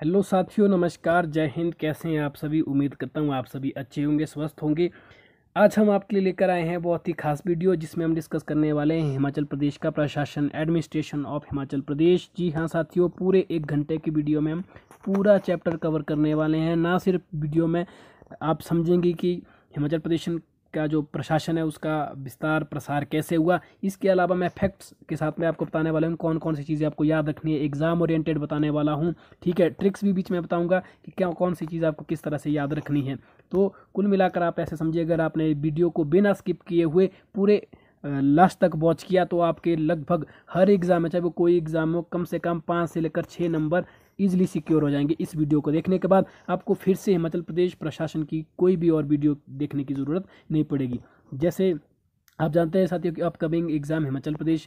Hello साथियों नमस्कार जय हिंद कैसे हैं आप सभी उम्मीद करता हूँ आप सभी अच्छे होंगे स्वस्थ होंगे आज हम आपके लिए लेकर आए हैं बहुत ही खास वीडियो जिसमें हम डिस्कस करने वाले हैं हिमाचल प्रदेश का प्रशासन एडमिनिस्ट्रेशन ऑफ हिमाचल प्रदेश जी हाँ साथियों पूरे एक घंटे की वीडियो में हम पूरा चैप्टर कवर करने वाले हैं ना सिर्फ वीडियो में आप समझेंगे कि हिमाचल प्रदेश इसका जो प्रशासन है उसका विस्तार प्रसार कैसे हुआ इसके अलावा मैं फैक्ट्स के साथ में आपको बताने वाला हूँ कौन कौन सी चीज़ें आपको याद रखनी है एग्ज़ाम ओरिएंटेड बताने वाला हूँ ठीक है ट्रिक्स भी बीच में बताऊँगा कि क्या कौन सी चीज़ आपको किस तरह से याद रखनी है तो कुल मिलाकर आप ऐसे समझिए अगर आपने वीडियो को बिना स्किप किए हुए पूरे लास्ट तक वॉच किया तो आपके लगभग हर एग्ज़ाम में चाहे वो कोई एग्ज़ाम हो कम से कम पाँच से लेकर छः नंबर ईजिली सिक्योर हो जाएंगे इस वीडियो को देखने के बाद आपको फिर से हिमाचल प्रदेश प्रशासन की कोई भी और वीडियो देखने की ज़रूरत नहीं पड़ेगी जैसे आप जानते हैं साथियों कि upcoming exam Himachal Pradesh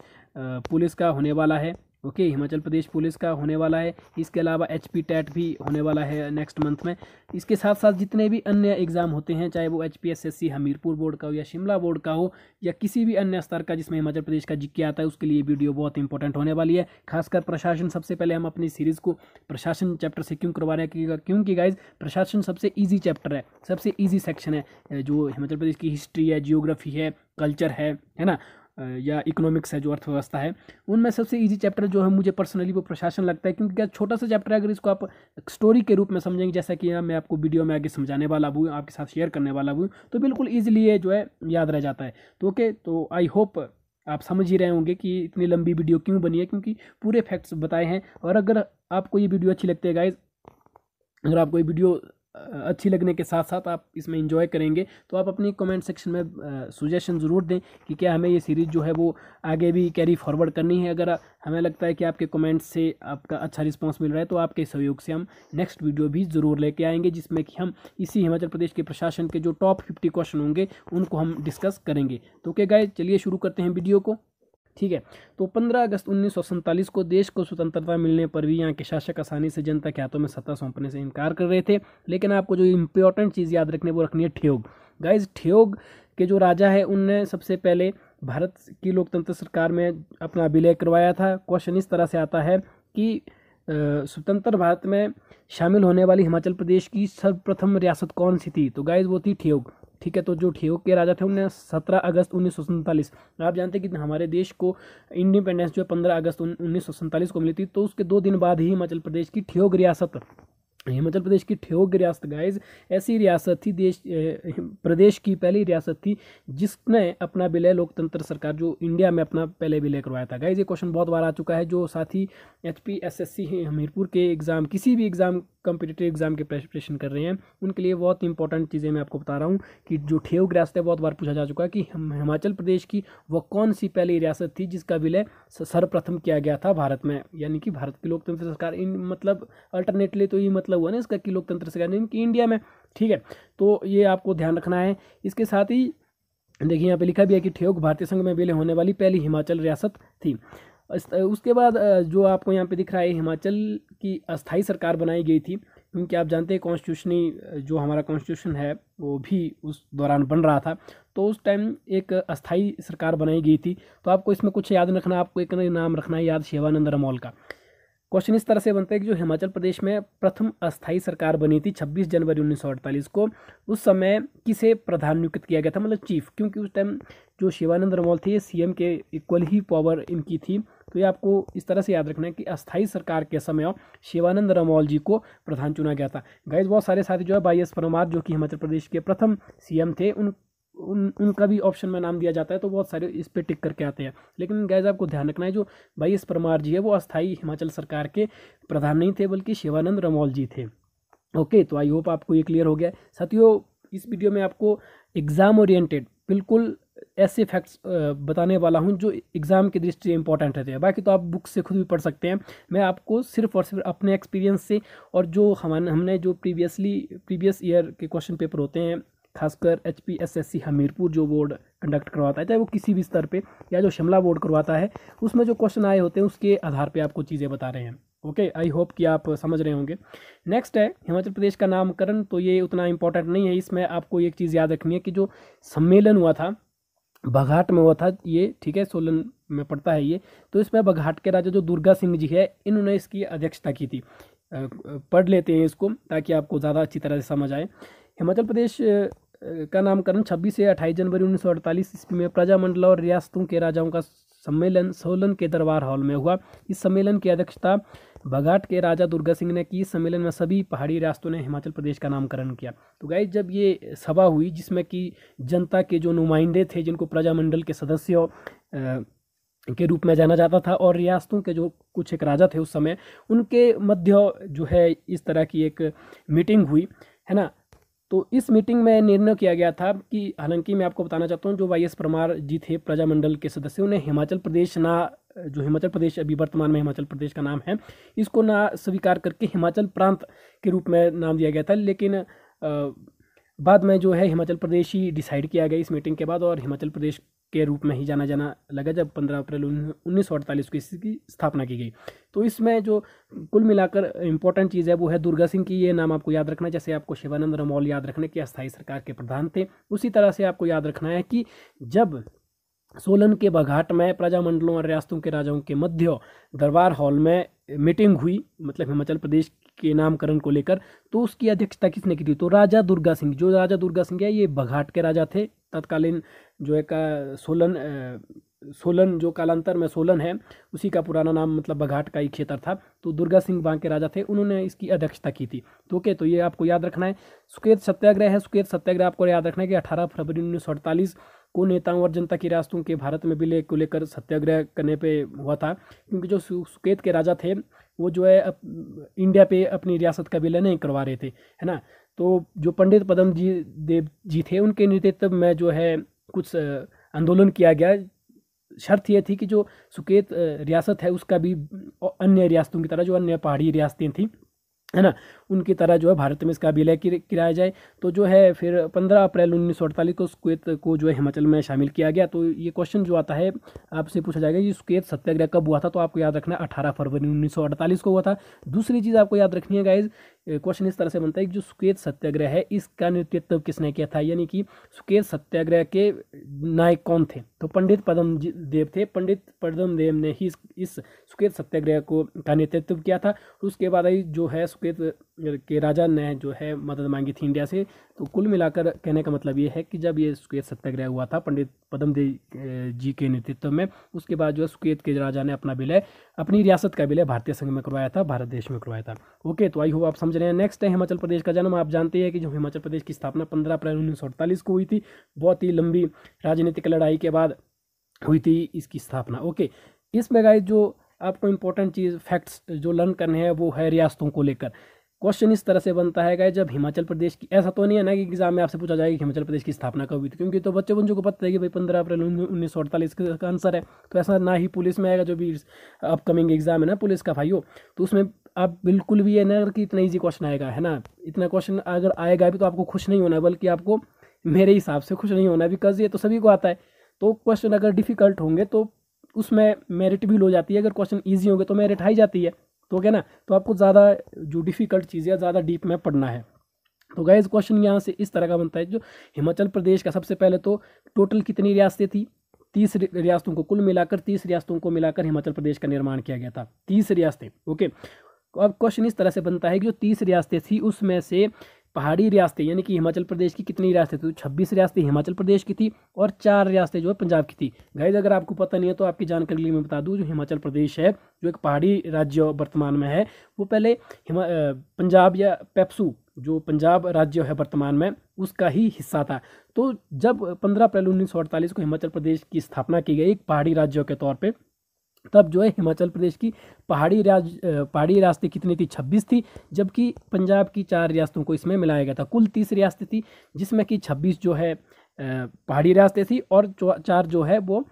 police का होने वाला है okay okay, Himachal Pradesh police का होने वाला है इसके अलावा एच पी टैट भी होने वाला है नेक्स्ट मंथ में इसके साथ साथ जितने भी अन्य एग्ज़ाम होते हैं चाहे वो H P S S C Hamirpur board का हो या शिमला बोर्ड का हो या किसी भी अन्य स्तर का जिसमें हिमाचल प्रदेश का जिक्के आता है उसके लिए वीडियो बहुत इंपॉर्टेंट होने वाली है खासकर प्रशासन सबसे पहले हम अपनी सीरीज़ को प्रशासन चैप्टर से क्यों करवा रहे हैं क्योंकि गाइज प्रशासन सबसे ईजी चैप्टर है सबसे ईजी सेक्शन है जो हिमाचल प्रदेश की हिस्ट्री है जियोग्राफी है कल्चर है है ना या इकोनॉमिक्स है जो अर्थव्यवस्था है उनमें सबसे ईजी चैप्टर जो है मुझे पर्सनली वो प्रशासन लगता है क्योंकि क्या छोटा सा चैप्टर है अगर इसको आप स्टोरी के रूप में समझेंगे जैसा कि मैं आपको वीडियो में आगे समझाने वाला हूँ आपके साथ शेयर करने वाला हूँ तो बिल्कुल ईजिली ये जो है याद रह जाता है तो ओके तो आई होप आप समझ ही रहे होंगे कि इतनी लंबी वीडियो क्यों बनी है क्योंकि पूरे फैक्ट्स बताए हैं और अगर आपको ये वीडियो अच्छी लगती है गाइज अगर आपको ये वीडियो अच्छी लगने के साथ साथ आप इसमें इंजॉय करेंगे तो आप अपनी कमेंट सेक्शन में सुजेशन ज़रूर दें कि क्या हमें ये सीरीज़ जो है वो आगे भी कैरी फॉरवर्ड करनी है अगर हमें लगता है कि आपके कमेंट्स से आपका अच्छा रिस्पांस मिल रहा है तो आपके सहयोग से हम नेक्स्ट वीडियो भी ज़रूर लेके आएंगे जिसमें कि हम इसी हिमाचल प्रदेश के प्रशासन के जो टॉप फिफ्टी क्वेश्चन होंगे उनको हम डिस्कस करेंगे तो ओके गाय चलिए शुरू करते हैं वीडियो को ठीक है तो 15 अगस्त उन्नीस को देश को स्वतंत्रता मिलने पर भी यहाँ के शासक आसानी से जनता के हाथों में सत्ता सौंपने से इनकार कर रहे थे लेकिन आपको जो इंपॉर्टेंट चीज़ याद रखने वो रखनी है ठियोग गाइज ठियोग के जो राजा है उनने सबसे पहले भारत की लोकतंत्र सरकार में अपना विलय करवाया था क्वेश्चन इस तरह से आता है कि स्वतंत्र भारत में शामिल होने वाली हिमाचल प्रदेश की सर्वप्रथम रियासत कौन सी थी तो गाइज वो थी ठियोग ठीक है तो जो ठेयोग के राजा थे उन्हें सत्रह अगस्त उन्नीस आप जानते हैं कि हमारे देश को इंडिपेंडेंस जो है पंद्रह अगस्त उन्नीस को मिली थी तो उसके दो दिन बाद ही हिमाचल प्रदेश की ठियोग रियासत हिमाचल प्रदेश की ठियोग रियासत गाइज ऐसी रियासत थी देश प्रदेश की पहली रियासत थी जिसने अपना विलय लोकतंत्र सरकार जो इंडिया में अपना पहले विलय करवाया था गाइज ये क्वेश्चन बहुत बार आ चुका है जो साथी H P S S C Hamirpur के एग्ज़ाम किसी भी एग्ज़ाम कम्पिटेटिव एग्ज़ाम के प्रेपरेशन कर रहे हैं उनके लिए बहुत इंपॉर्टेंट चीज़ें मैं आपको बता रहा हूँ कि जो ठेव रियासत है बहुत बार पूछा जा चुका है कि हिमाचल प्रदेश की वो कौन सी पहली रियासत थी जिसका विलय सर्वप्रथम किया गया था भारत में यानी कि भारत की लोकतंत्र सरकार इन मतलब अल्टरनेटली तो ये मतलब हुआ ना इसका कि लोकतंत्र से यानी कि इंडिया में ठीक है तो ये आपको ध्यान रखना है इसके साथ ही देखिए यहाँ पे लिखा भी है कि ठेक भारतीय संघ में विलय होने वाली पहली हिमाचल रियासत थी उसके बाद जो आपको यहाँ पे दिख रहा है हिमाचल की अस्थाई सरकार बनाई गई थी क्योंकि आप जानते हैं कॉन्स्टिट्यूशनी जो हमारा कॉन्स्टिट्यूशन है वो भी उस दौरान बन रहा था तो उस टाइम एक अस्थाई सरकार बनाई गई थी तो आपको इसमें कुछ याद रखना आपको एक नाम रखना है याद शिवानंद रमौल का क्वेश्चन इस तरह से बनता है कि जो हिमाचल प्रदेश में प्रथम अस्थाई सरकार बनी थी 26 जनवरी 1948 को उस समय किसे प्रधान नियुक्त किया गया था मतलब चीफ क्योंकि उस टाइम जो शिवानंद रमौल थे सीएम के इक्वल ही पावर इनकी थी तो ये आपको इस तरह से याद रखना है कि अस्थाई सरकार के समय शिवानंद रमौल जी को प्रधान चुना गया था गाइज बहुत सारे साथी जो है बाई एस परमार जो कि हिमाचल प्रदेश के प्रथम सी थे उन उन उनका भी ऑप्शन में नाम दिया जाता है तो बहुत सारे इस पर टिक करके आते हैं लेकिन गैज आपको ध्यान रखना है जो भाई एस परमार जी है वो अस्थाई हिमाचल सरकार के प्रधान नहीं थे बल्कि शिवानंद रमौल जी थे ओके तो आई होप आपको ये क्लियर हो गया साथियों इस वीडियो में आपको एग्ज़ाम ओरिएंटेड बिल्कुल ऐसे फैक्ट्स बताने वाला हूँ जो एग्ज़ाम की दृष्टि से इंपॉर्टेंट रहते हैं बाकी तो आप बुक से खुद भी पढ़ सकते हैं मैं आपको सिर्फ और सिर्फ अपने एक्सपीरियंस से और जो हम हमने जो प्रीवियसली प्रीवियस ईयर के क्वेश्चन पेपर होते हैं खासकर H P S S C Hamirpur जो बोर्ड कंडक्ट करवाता है चाहे वो किसी भी स्तर पे या जो शिमला बोर्ड करवाता है उसमें जो क्वेश्चन आए होते हैं उसके आधार पे आपको चीज़ें बता रहे हैं ओके आई होप कि आप समझ रहे होंगे नेक्स्ट है हिमाचल प्रदेश का नामकरण तो ये उतना इंपॉर्टेंट नहीं है इसमें आपको एक चीज़ याद रखनी है कि जो सम्मेलन हुआ था बघाट में हुआ था ये ठीक है सोलन में पड़ता है ये तो इसमें बघाट के राजा जो दुर्गा सिंह जी है इन्होंने इसकी अध्यक्षता की थी पढ़ लेते हैं इसको ताकि आपको ज़्यादा अच्छी तरह से समझ आए हिमाचल प्रदेश का नामकरण 26 से 28 जनवरी 1948 ईस्वी में प्रजामंडल और रियासतों के राजाओं का सम्मेलन सोलन के दरबार हॉल में हुआ इस सम्मेलन की अध्यक्षता बघाट के राजा दुर्गा सिंह ने की इस सम्मेलन में सभी पहाड़ी रियासतों ने हिमाचल प्रदेश का नामकरण किया तो गाय जब ये सभा हुई जिसमें कि जनता के जो नुमाइंदे थे जिनको प्रजामंडल के सदस्य के रूप में जाना जाता था और रियासतों के जो कुछ एक राजा थे उस समय उनके मध्य जो है इस तरह की एक मीटिंग हुई है ना तो इस मीटिंग में निर्णय किया गया था कि हालांकि मैं आपको बताना चाहता हूँ जो वाई एस परमार जी थे प्रजामंडल के सदस्य उन्हें हिमाचल प्रदेश ना जो हिमाचल प्रदेश अभी वर्तमान में हिमाचल प्रदेश का नाम है इसको ना स्वीकार करके हिमाचल प्रांत के रूप में नाम दिया गया था लेकिन आ, बाद में जो है हिमाचल प्रदेश ही डिसाइड किया गया इस मीटिंग के बाद और हिमाचल प्रदेश के रूप में ही जाना जाना लगा जब 15 अप्रैल उन्नीस सौ को इसकी स्थापना की गई तो इसमें जो कुल मिलाकर इंपॉर्टेंट चीज़ है वो है दुर्गा सिंह की ये नाम आपको याद रखना जैसे आपको शिवानंद रमौल याद रखने के अस्थायी सरकार के प्रधान थे उसी तरह से आपको याद रखना है कि जब सोलन के बघाट में प्रजामंडलों और रियासतों के राजाओं के मध्य दरबार हॉल में मीटिंग हुई मतलब हिमाचल प्रदेश के नामकरण को लेकर तो उसकी अध्यक्षता किसने की थी तो राजा दुर्गा सिंह जो राजा दुर्गा सिंह है ये बघाट के राजा थे तत्कालीन जो है का सोलन सोलन जो कालांतर में सोलन है उसी का पुराना नाम मतलब बघाट का ही क्षेत्र था तो दुर्गा सिंह बांग के राजा थे उन्होंने इसकी अध्यक्षता की थी तो ओके तो ये आपको याद रखना है सुकेत सत्याग्रह है सुकेत सत्याग्रह आपको याद रखना है कि अठारह फरवरी उन्नीस को नेताओं और जनता की रियातों के भारत में बिल को लेकर सत्याग्रह करने पे हुआ था क्योंकि जो सुकेत के राजा थे वो जो है अप, इंडिया पे अपनी रियासत का विलय नहीं करवा रहे थे है ना तो जो पंडित पदम जी देव जी थे उनके नेतृत्व में जो है कुछ आंदोलन किया गया शर्त यह थी कि जो सुकेत रियासत है उसका भी अन्य रियासतों की तरह जो अन्य पहाड़ी रियासतें थीं है ना उनकी तरह जो है भारत में इसका विलय किराया जाए तो जो है फिर 15 अप्रैल उन्नीस को स्वेत को जो है हिमाचल में शामिल किया गया तो ये क्वेश्चन जो आता है आपसे पूछा जाएगा कि स्वेत सत्याग्रह कब हुआ था तो आपको याद रखना 18 फरवरी 1948 को हुआ था दूसरी चीज़ आपको याद रखनी है गाइज क्वेश्चन इस तरह से बनता है कि जो सुकेत सत्याग्रह है इसका नेतृत्व किसने किया था यानी कि सुकेत सत्याग्रह के नायक कौन थे तो पंडित पदम देव थे पंडित पदम देव ने ही इस सुकेत सत्याग्रह को का नेतृत्व किया था उसके बाद जो है सुकेत के राजा ने जो है मदद मांगी थी इंडिया से तो कुल मिलाकर कहने का मतलब ये है कि जब ये सुकेत सत्याग्रह हुआ था पंडित पदम देव जी के नेतृत्व में उसके बाद जो है सुकेत के राजा ने अपना विलय अपनी रियासत का विलय भारतीय संघ में करवाया था भारत देश में करवाया था ओके तो आई हो आप समझ रहे हैं नेक्स्ट है हिमाचल प्रदेश का जन्म आप जानते हैं कि जो हिमाचल प्रदेश की स्थापना पंद्रह अप्रैल उन्नीस को हुई थी बहुत ही लंबी राजनीतिक लड़ाई के बाद हुई थी इसकी स्थापना ओके इसमें गाय जो आपको इम्पोर्टेंट चीज़ फैक्ट्स जो लर्न करने हैं वो है रियासतों को लेकर क्वेश्चन इस तरह से बनता है गाइज जब हिमाचल प्रदेश की ऐसा तो नहीं है ना कि एग्जाम में आपसे पूछा जाएगा कि हिमाचल प्रदेश की स्थापना कब हुई थी क्योंकि तो बच्चे बच्चों को पता है कि भाई पंद्रह अप्रैल उन्नीस सौ अड़तालीस का आंसर है तो ऐसा ना ही पुलिस में आएगा जो भी अपकमिंग एग्जाम है ना पुलिस का भाई हो तो उसमें आप बिल्कुल भी ये ना कि इतना ईजी क्वेश्चन आएगा है ना इतना क्वेश्चन अगर आएगा भी तो आपको खुश नहीं होना बल्कि आपको मेरे हिसाब से खुश नहीं होना बिकॉज ये तो सभी को आता है तो क्वेश्चन अगर डिफ़िकल्ट होंगे तो उसमें मेरिट भी लो जाती है अगर क्वेश्चन ईजी होंगे तो मेरिट हाई जाती है तो क्या ना तो आपको ज़्यादा जो डिफ़िकल्ट चीज़ है ज़्यादा डीप में पढ़ना है तो गैज़ क्वेश्चन यहाँ से इस तरह का बनता है जो हिमाचल प्रदेश का सबसे पहले तो टोटल कितनी रियासतें थी तीस रियासतों को कुल मिलाकर तीस रियासतों को मिलाकर हिमाचल प्रदेश का निर्माण किया गया था तीस रियासतें ओके तो अब क्वेश्चन इस तरह से बनता है कि जो तीस रियासतें थी उसमें से पहाड़ी रियासतें यानी कि हिमाचल प्रदेश की कितनी रियासतें तो छब्बीस रियासतें हिमाचल प्रदेश की थी और चार रियासतें जो है पंजाब की थी गाइज अगर आपको पता नहीं है तो आपकी जानकारी के लिए मैं बता दूँ जो हिमाचल प्रदेश है जो एक पहाड़ी राज्य वर्तमान में है वो पहले हिमा पंजाब या पेप्सू जो पंजाब राज्य है वर्तमान में उसका ही हिस्सा था तो जब 15 अप्रैल 1948 को हिमाचल प्रदेश की स्थापना की गई एक पहाड़ी राज्य के तौर पे तब जो है हिमाचल प्रदेश की पहाड़ी राज पहाड़ी रियासतें कितनी थी छब्बीस थी जबकि पंजाब की चार रियासतों को इसमें मिलाया गया था कुल तीस रियासतें थी जिसमें कि छब्बीस जो है पहाड़ी रियासतें थी और चार जो है वो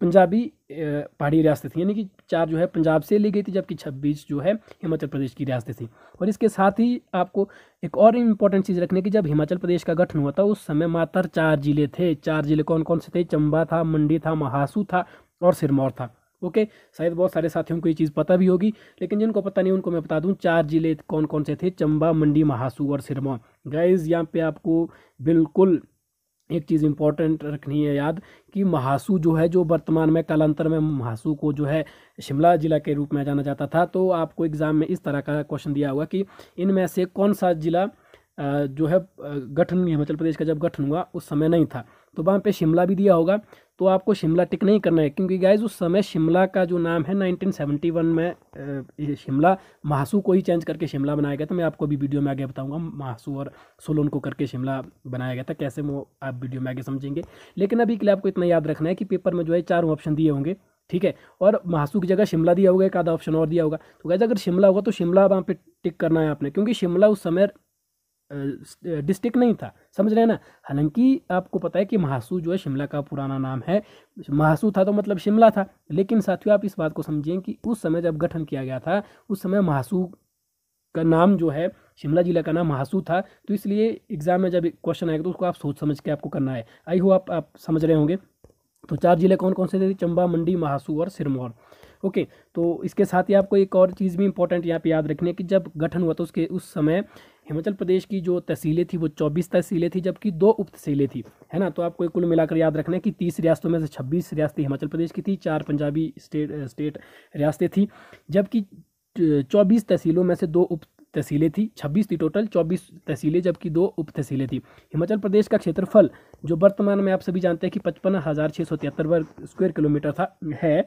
पंजाबी पहाड़ी रियासतें थी यानी कि चार जो है पंजाब से ली गई थी जबकि छब्बीस जो है हिमाचल प्रदेश की रियासतें थी और इसके साथ ही आपको एक और इम्पोर्टेंट चीज़ रखने की जब हिमाचल प्रदेश का गठन हुआ था उस समय मात्र चार जिले थे चार जिले कौन कौन से थे चंबा था मंडी था महासू था और सिरमौर था ओके शायद बहुत सारे साथियों को ये चीज़ पता भी होगी लेकिन जिनको पता नहीं उनको मैं बता दूँ चार जिले कौन कौन से थे चंबा मंडी महासू और सिरमौर गाइज यहाँ पे आपको बिल्कुल एक चीज़ इम्पॉर्टेंट रखनी है याद कि महासू जो है जो वर्तमान में कालांतर में महासू को जो है शिमला ज़िला के रूप में जाना जाता था तो आपको एग्ज़ाम में इस तरह का क्वेश्चन दिया हुआ कि इनमें से कौन सा ज़िला जो है गठन हिमाचल प्रदेश का जब गठन हुआ उस समय नहीं था तो वहाँ पे शिमला भी दिया होगा तो आपको शिमला टिक नहीं करना है क्योंकि गाइज उस समय शिमला का जो नाम है 1971 में शिमला महासू को ही चेंज करके शिमला बनाया गया था मैं आपको अभी वीडियो में आगे बताऊंगा महासू और सोलन को करके शिमला बनाया गया था कैसे वो आप वीडियो में आगे समझेंगे लेकिन अभी के लिए आपको इतना याद रखना है कि पेपर में जो है चारों ऑप्शन दिए होंगे ठीक है और महासू की जगह शिमला दिया होगा एक आधा ऑप्शन और दिया होगा तो गैज अगर शिमला होगा तो शिमला वहाँ पर टिक करना है आपने क्योंकि शिमला उस समय डिस्ट्रिक्ट नहीं था समझ रहे हैं ना हालांकि आपको पता है कि महासू जो है शिमला का पुराना नाम है महासू था तो मतलब शिमला था लेकिन साथियों आप इस बात को समझिए कि उस समय जब गठन किया गया था उस समय महासू का नाम जो है शिमला जिला का नाम महासू था तो इसलिए एग्ज़ाम में जब क्वेश्चन आएगा तो उसको आप सोच समझ के आपको करना है आई हो आप, आप समझ रहे होंगे तो चार जिले कौन कौन से थे चंबा मंडी महासू और सिरमौर ओके तो इसके साथ ही आपको एक और चीज़ भी इंपॉर्टेंट यहाँ पे याद रखनी है कि जब गठन हुआ तो उसके उस समय हिमाचल प्रदेश की जो तहसीलें थी वो चौबीस तहसीलें थी जबकि दो उप तहसीलें थी है ना तो आपको कुल मिलाकर याद रखना है कि तीस रियासतों में से छब्बीस रियासतें हिमाचल प्रदेश की थी चार पंजाबी स्टेट स्टेट रियासतें थी जबकि चौबीस तहसीलों में से दो उप तहसीलें थी छब्बीस थी टोटल चौबीस तहसीलें जबकि दो उप तहसीलें थी हिमाचल प्रदेश का क्षेत्रफल जो वर्तमान में आप सभी जानते हैं कि पचपन हज़ार छः सौ तिहत्तर वर्ग स्क्वायर किलोमीटर था है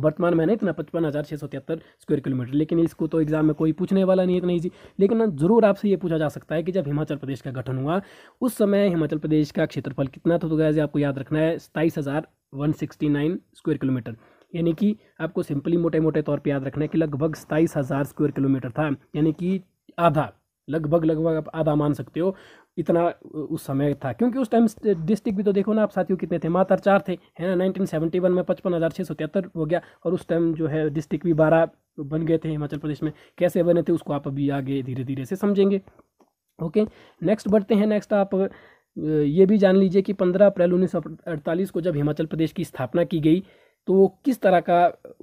वर्तमान में ना इतना पचपन हज़ार छः सौ तिहत्तर स्क्वायर किलोमीटर लेकिन इसको तो एग्जाम में कोई पूछने वाला नहीं इतना ईजी लेकिन जरूर आपसे ये पूछा जा सकता है कि जब हिमाचल प्रदेश का गठन हुआ उस समय हिमाचल प्रदेश का क्षेत्रफल कितना था तो गया आपको याद रखना है सताईस हज़ार one sixty nine square kilometre यानी कि आपको सिंपली मोटे मोटे तौर पर याद रखना है कि लगभग सताईस हज़ार स्क्वायर किलोमीटर था यानी कि आधा लगभग लगभग आप आधा मान सकते हो इतना उस समय था क्योंकि उस टाइम डिस्ट्रिक्ट भी तो देखो ना आप साथियों कितने थे मात्र चार थे है ना 1971 में पचपन हज़ार छः सौ तिहत्तर हो गया और उस टाइम जो है डिस्ट्रिक्ट भी बारह बन गए थे हिमाचल प्रदेश में कैसे बने थे उसको आप अभी आगे धीरे धीरे से समझेंगे ओके नेक्स्ट बढ़ते हैं नेक्स्ट आप ये भी जान लीजिए कि पंद्रह अप्रैल उन्नीस को जब हिमाचल प्रदेश की स्थापना की गई तो किस तरह का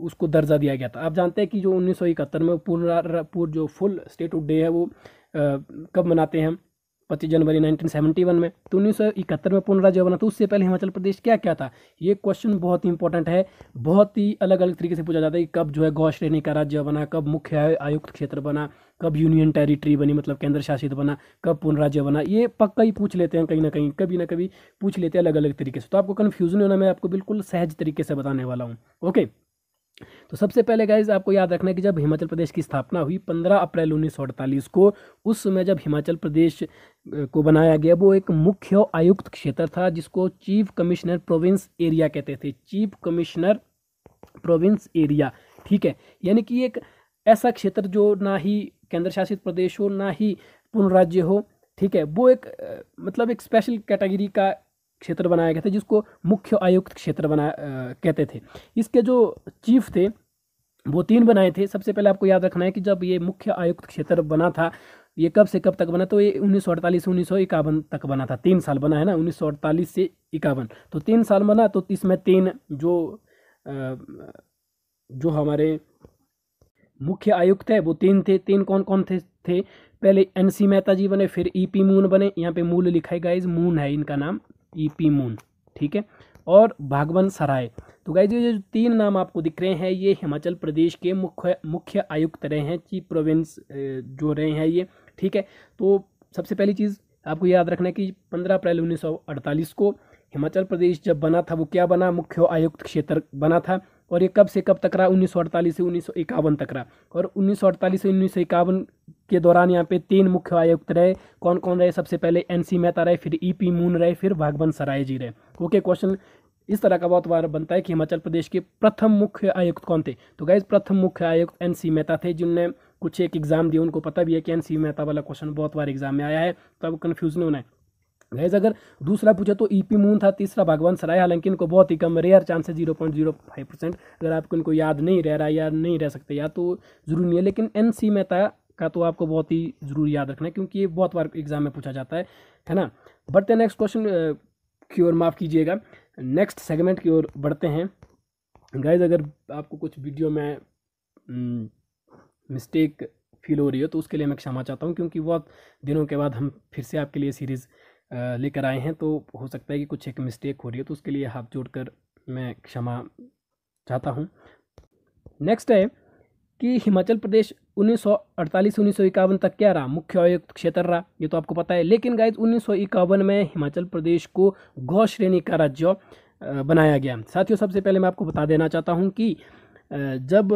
उसको दर्जा दिया गया था आप जानते हैं कि जो उन्नीस में पूर्ण पूर्ण जो फुल स्टेट डे है वो कब मनाते हैं हम पच्चीस जनवरी 1971 में तो उन्नीस में पुनराज हुआ बना तो उससे पहले हिमाचल प्रदेश क्या क्या था ये क्वेश्चन बहुत ही इंपॉर्टेंट है बहुत ही अलग अलग तरीके से पूछा जाता है कि कब जो है गौ श्रेणी का राज्य बना कब मुख्य आयुक्त क्षेत्र बना कब यूनियन टेरिटरी बनी मतलब केंद्र शासित बना कब पुनराज्य बना ये पक्का ही पूछ लेते हैं कहीं ना कहीं कभी ना कभी पूछ लेते हैं अलग अलग तरीके से तो आपको कन्फ्यूजन होना मैं आपको बिल्कुल सहज तरीके से बताने वाला हूँ ओके तो सबसे पहले गाइज आपको याद रखना है कि जब हिमाचल प्रदेश की स्थापना हुई 15 अप्रैल अड़तालीस को उस समय जब हिमाचल प्रदेश को बनाया गया वो एक मुख्य आयुक्त क्षेत्र था जिसको चीफ कमिश्नर प्रोविंस एरिया कहते थे चीफ कमिश्नर प्रोविंस एरिया ठीक है यानी कि एक ऐसा क्षेत्र जो ना ही केंद्र शासित प्रदेश हो ना ही पूर्ण राज्य हो ठीक है वो एक मतलब एक स्पेशल कैटेगरी का क्षेत्र बनाया गया था जिसको मुख्य आयुक्त क्षेत्र बना कहते थे इसके जो चीफ थे वो तीन बनाए थे सबसे पहले आपको याद रखना है कि जब ये मुख्य आयुक्त क्षेत्र बना था ये कब से कब तक बना तो ये उन्नीस सौ अड़तालीस से उन्नीस सौ इक्यावन तक बना था तीन साल बना है ना उन्नीस सौ अड़तालीस से इक्यावन तो तीन साल बना तो इसमें तीन जो जो हमारे मुख्य आयुक्त है वो तीन थे तीन कौन कौन थे थे पहले एन सी मेहता जी बने फिर ई पी मून बने यहाँ पे मूल लिखा है गाइज मून है इनका नाम ई पी मून ठीक है और भागवंत सराय तो गाइज ये जो तीन नाम आपको दिख रहे हैं ये हिमाचल प्रदेश के मुख्य मुख्य आयुक्त रहे हैं चीफ प्रोविंस जो रहे हैं ये ठीक है तो सबसे पहली चीज़ आपको याद रखना है कि 15 अप्रैल 1948 को हिमाचल प्रदेश जब बना था वो क्या बना मुख्य आयुक्त क्षेत्र बना था और ये कब से कब तक रहा उन्नीस से उन्नीस तक रहा और उन्नीस से उन्नीस के दौरान यहाँ पे तीन मुख्य आयुक्त रहे कौन कौन रहे सबसे पहले एन सी मेहता रहे फिर ई पी मून रहे फिर भागवंत सराय जी रहे ओके क्वेश्चन इस तरह का बहुत बार बनता है कि हिमाचल प्रदेश के प्रथम मुख्य आयुक्त कौन थे तो गैस प्रथम मुख्य आयुक्त एन सी मेहता थे जिनने कुछ एक एग्ज़ाम दिया उनको पता भी है कि एन सी मेहता वाला क्वेश्चन बहुत बार एग्जाम में आया है तो अब कन्फ्यूज नहीं होना है गैज अगर दूसरा पूछा तो ईपी e मून था तीसरा भगवान सराय हालांकि इनको बहुत ही कम रेयर चांस है zero point zero five percent अगर आपको इनको याद नहीं रह रहा या नहीं रह सकते या तो जरूरी नहीं है लेकिन एन सी मेहता का तो आपको बहुत ही ज़रूर याद रखना है क्योंकि ये बहुत बार एग्जाम में पूछा जाता है है ना बढ़ते नेक्स्ट क्वेश्चन की ओर माफ़ कीजिएगा नेक्स्ट सेगमेंट की ओर बढ़ते हैं गैज़ अगर आपको कुछ वीडियो में मिस्टेक फील हो रही हो तो उसके लिए मैं क्षमा चाहता हूँ क्योंकि बहुत दिनों के बाद हम फिर से आपके लिए सीरीज़ लेकर आए हैं तो हो सकता है कि कुछ एक मिस्टेक हो रही है तो उसके लिए हाथ जोड़ कर मैं क्षमा चाहता हूँ नेक्स्ट है कि हिमाचल प्रदेश 1948 सौ उन्नीस तक क्या रहा मुख्य आयुक्त क्षेत्र रहा ये तो आपको पता है लेकिन गाइज उन्नीस में हिमाचल प्रदेश को गौ श्रेणी का राज्य बनाया गया साथियों सबसे पहले मैं आपको बता देना चाहता हूँ कि जब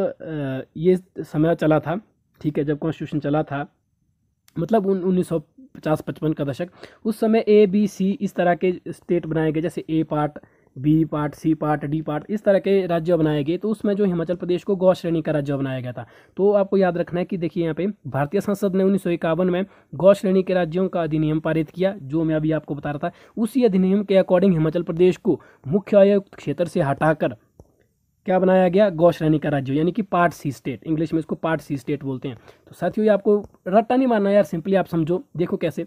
ये समय चला था ठीक है जब कॉन्स्टिट्यूशन चला था मतलब उन उन्नीस पचास पचपन का दशक उस समय ए बी सी इस तरह के स्टेट बनाए गए जैसे A part B part C part D part इस तरह के राज्य बनाए गए तो उसमें जो हिमाचल प्रदेश को गौ श्रेणी का राज्य बनाया गया था तो आपको याद रखना है कि देखिए यहाँ पे भारतीय संसद ने उन्नीस में गौ श्रेणी के राज्यों का अधिनियम पारित किया जो मैं अभी आपको बता रहा था उसी अधिनियम के अकॉर्डिंग हिमाचल प्रदेश को मुख्य आयुक्त क्षेत्र से हटाकर क्या बनाया गया गौशरानी का राज्य यानी कि पार्ट सी स्टेट इंग्लिश में इसको पार्ट सी स्टेट बोलते हैं तो साथियों ये आपको रट्टा नहीं मानना यार सिंपली आप समझो देखो कैसे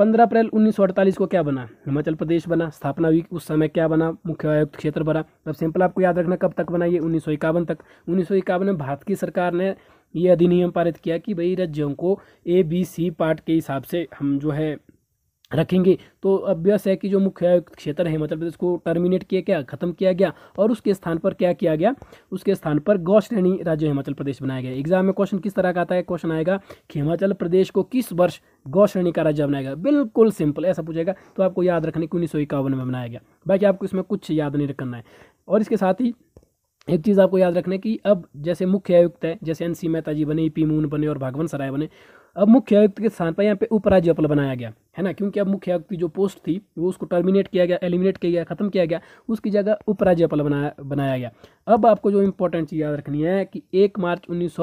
15 अप्रैल 1948 को क्या बना हिमाचल प्रदेश बना स्थापना हुई उस समय क्या बना मुख्य आयुक्त क्षेत्र बना अब सिंपल आपको याद रखना कब तक बना ये उन्नीस तक उन्नीस में भारत की सरकार ने ये अधिनियम पारित किया कि भाई राज्यों को ए बी सी पार्ट के हिसाब से हम जो है रखेंगे तो अभ्यस है कि जो मुख्य क्षेत्र है मतलब इसको टर्मिनेट किया गया खत्म किया गया और उसके स्थान पर क्या किया गया उसके स्थान पर गौ श्रेणी राज्य हिमाचल प्रदेश बनाया गया एग्जाम में क्वेश्चन किस तरह का आता है क्वेश्चन आएगा कि हिमाचल प्रदेश को किस वर्ष गौ श्रेणी का राज्य बनाया गया बिल्कुल सिंपल ऐसा पूछेगा तो आपको याद रखने की उन्नीस में बनाया गया बाकी आपको इसमें कुछ याद नहीं रखना है और इसके साथ ही एक चीज़ आपको याद रखना है कि अब जैसे मुख्य आयुक्त है जैसे एन सी मेहता जी बने पी मून बने और भगवान सराय बने अब मुख्य आयुक्त के स्थान पर यहाँ पे उपराज्यपाल बनाया गया है ना क्योंकि अब मुख्य आयुक्त की जो पोस्ट थी वो उसको टर्मिनेट किया गया एलिमिनेट किया गया ख़त्म किया गया उसकी जगह उपराज्यपाल बनाया बनाया गया अब आपको जो इम्पोर्टेंट चीज़ याद रखनी है कि एक मार्च उन्नीस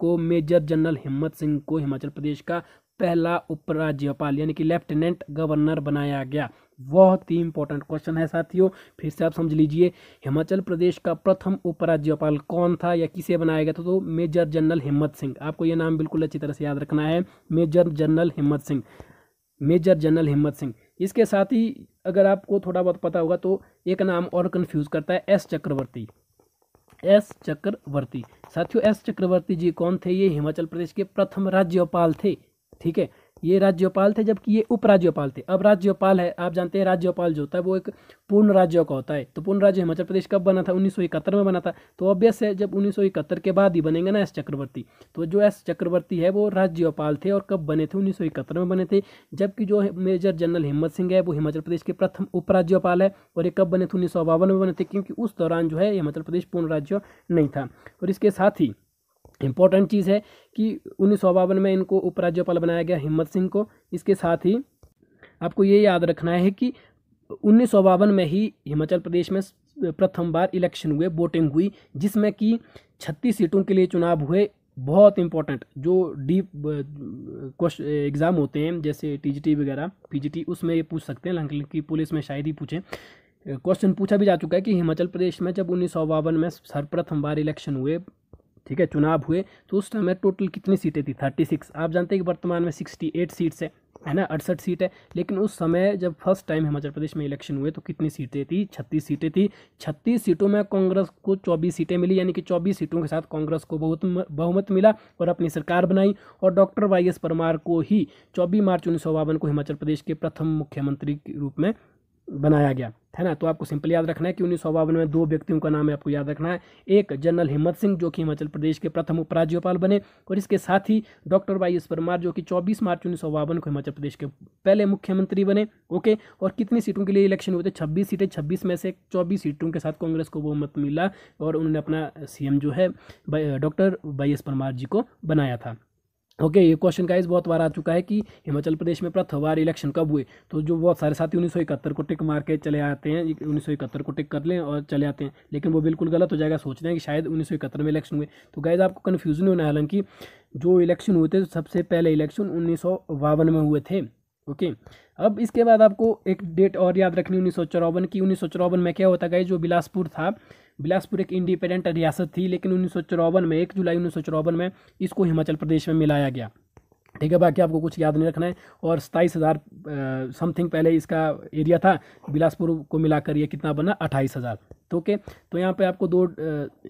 को मेजर जनरल हिम्मत सिंह को हिमाचल प्रदेश का पहला उपराज्यपाल यानी कि लेफ्टिनेंट गवर्नर बनाया गया बहुत ही इंपॉर्टेंट क्वेश्चन है साथियों फिर से आप समझ लीजिए हिमाचल प्रदेश का प्रथम उपराज्यपाल कौन था या किसे बनाया गया था तो मेजर जनरल हिम्मत सिंह आपको यह नाम बिल्कुल अच्छी तरह से याद रखना है मेजर जनरल हिम्मत सिंह मेजर जनरल हिम्मत सिंह इसके साथ ही अगर आपको थोड़ा बहुत पता होगा तो एक नाम और कन्फ्यूज़ करता है एस चक्रवर्ती एस चक्रवर्ती साथियों एस चक्रवर्ती जी कौन थे ये हिमाचल प्रदेश के प्रथम राज्यपाल थे ठीक है ये राज्यपाल थे जबकि ये उपराज्यपाल थे अब राज्यपाल है आप जानते हैं राज्यपाल जो होता है वो एक पूर्ण राज्य का होता है तो पूर्ण राज्य हिमाचल प्रदेश कब बना था उन्नीस में बना था तो ऑब्वियस है जब उन्नीस के बाद ही बनेंगे ना एस चक्रवर्ती तो जो एस चक्रवर्ती है वो राज्यपाल थे और कब बने थे उन्नीस में बने थे जबकि जो मेजर जनरल हिम्मत सिंह है वो हिमाचल प्रदेश के प्रथम उपराज्यपाल है और ये कब बने थे उन्नीस में बने थे क्योंकि उस दौरान जो है हिमाचल प्रदेश पूर्ण राज्य नहीं था और इसके साथ ही इम्पोर्टेंट चीज़ है कि उन्नीस में इनको उपराज्यपाल बनाया गया हिम्मत सिंह को इसके साथ ही आपको ये याद रखना है कि उन्नीस में ही हिमाचल प्रदेश में प्रथम बार इलेक्शन हुए वोटिंग हुई जिसमें कि छत्तीस सीटों के लिए चुनाव हुए बहुत इंपॉर्टेंट जो डीप क्वेश्चन एग्ज़ाम होते हैं जैसे टीजीटी वगैरह पीजीटी उसमें ये पूछ सकते हैं लंकल की पुलिस में शायद ही पूछें क्वेश्चन पूछा भी जा चुका है कि हिमाचल प्रदेश में जब उन्नीस में सर्वप्रथम बार इलेक्शन हुए ठीक है चुनाव हुए तो उस समय टोटल कितनी सीटें थी थर्टी सिक्स आप जानते हैं कि वर्तमान में सिक्सटी एट सीट्स है है ना अड़सठ सीट है लेकिन उस समय जब फर्स्ट टाइम हिमाचल प्रदेश में इलेक्शन हुए तो कितनी सीटें थी छत्तीस सीटें थी छत्तीस सीटों में कांग्रेस को चौबीस सीटें मिली यानी कि चौबीस सीटों के साथ कांग्रेस को बहुत बहुमत मिला और अपनी सरकार बनाई और डॉक्टर वाई एस परमार को ही चौबीस मार्च उन्नीस को हिमाचल प्रदेश के प्रथम मुख्यमंत्री के रूप में बनाया गया है ना तो आपको सिंपल याद रखना है कि उन्नीस में दो व्यक्तियों का नाम है आपको याद रखना है एक जनरल हिम्मत सिंह जो कि हिमाचल प्रदेश के प्रथम उपराज्यपाल बने और इसके साथ ही डॉक्टर वाई एस परमार जो कि 24 मार्च उन्नीस को हिमाचल प्रदेश के पहले मुख्यमंत्री बने ओके और कितनी सीटों के लिए इलेक्शन हुए थे छब्बीस सीटें छब्बीस में से चौबीस सीटों के साथ कांग्रेस को वो मत मिला और उन्होंने अपना सी जो है doctor Y S Parmar ji को बनाया था ओके okay, ये क्वेश्चन का इस बहुत बार आ चुका है कि हिमाचल प्रदेश में प्रथमवार इलेक्शन कब हुए तो जो बहुत सारे साथी उन्नीस को टिक मार के चले आते हैं उन्नीस को टिक कर लें और चले आते हैं लेकिन वो बिल्कुल गलत हो जाएगा सोच रहे हैं कि शायद उन्नीस में इलेक्शन हुए तो गाइज आपको कन्फ्यूजन होना है हालांकि जो इलेक्शन हुए थे सबसे पहले इलेक्शन उन्नीस में हुए थे ओके okay, अब इसके बाद आपको एक डेट और याद रखनी उन्नीस की उन्नीस में क्या होता गया जो बिलासपुर था बिलासपुर एक इंडिपेंडेंट रियासत थी लेकिन उन्नीस में एक जुलाई उन्नीस में इसको हिमाचल प्रदेश में मिलाया गया ठीक है बाकी आपको कुछ याद नहीं रखना है और सताईस हज़ार समथिंग पहले इसका एरिया था बिलासपुर को मिलाकर ये कितना बना अट्ठाईस हज़ार तो ओके तो यहाँ पे आपको दो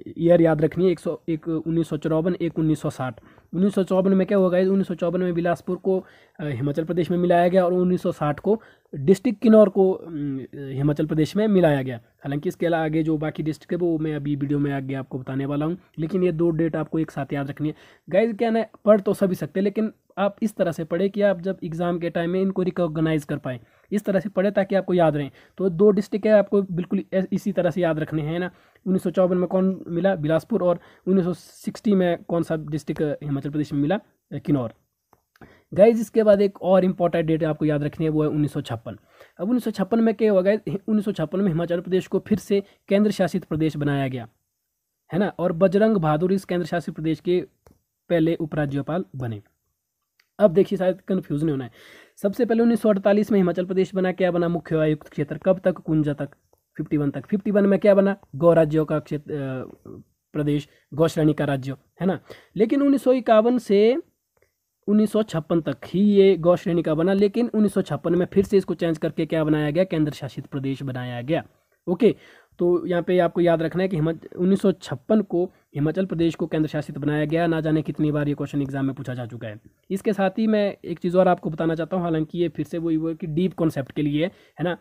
ईयर याद रखनी है एक सौ एक उन्नीस सौ चौरावन एक उन्नीस सौ साठ उन्नीस में क्या हुआ गाइज उन्नीस में बिलासपुर को हिमाचल प्रदेश में मिलाया गया और 1960 को डिस्ट्रिक्ट किन्नौर को हिमाचल प्रदेश में मिलाया गया हालांकि इसके अलावा आगे जो बाकी डिस्ट्रिक्ट है वो मैं अभी वीडियो में आगे आपको बताने वाला हूँ लेकिन ये दो डेट आपको एक साथ याद रखनी है गाइज क्या ना पढ़ तो सभी सकते लेकिन आप इस तरह से पढ़े कि आप जब एग्ज़ाम के टाइम में इनको रिकॉगनाइज कर पाएँ इस तरह से पढ़े ताकि आपको याद रहें तो दो डिस्ट्रिक्ट है आपको बिल्कुल इसी तरह से याद रखने हैं ना उन्नीस में कौन मिला बिलासपुर और 1960 में कौन सा डिस्ट्रिक्ट हिमाचल प्रदेश में मिला किन्नौर गाइज इसके बाद एक और इम्पॉर्टेंट डेट आपको याद रखनी है वो है उन्नीस अब उन्नीस में क्या हुआ गाइज उन्नीस में हिमाचल प्रदेश को फिर से केंद्र शासित प्रदेश बनाया गया है ना और बजरंग बहादुर इस केंद्र शासित प्रदेश के पहले उपराज्यपाल बने अब देखिए शायद कन्फ्यूजन होना है सबसे पहले 1948 में हिमाचल प्रदेश बना क्या बना मुख्य आयुक्त क्षेत्र कब तक कुंजा तक 51 तक 51 में क्या बना गौ राज्यों का क्षेत्र प्रदेश गौ श्रेणी का राज्य है ना लेकिन उन्नीस से उन्नीस तक ही ये गौ श्रेणी का बना लेकिन उन्नीस में फिर से इसको चेंज करके क्या बनाया गया केंद्र शासित प्रदेश बनाया गया ओके तो यहाँ पे आपको याद रखना है कि हिमाचल उन्नीस को हिमाचल प्रदेश को केंद्र शासित बनाया गया ना जाने कितनी बार ये क्वेश्चन एग्जाम में पूछा जा चुका है इसके साथ ही मैं एक चीज़ और आपको बताना चाहता हूँ हालांकि ये फिर से वही वो कि डीप कॉन्सेप्ट के लिए है ना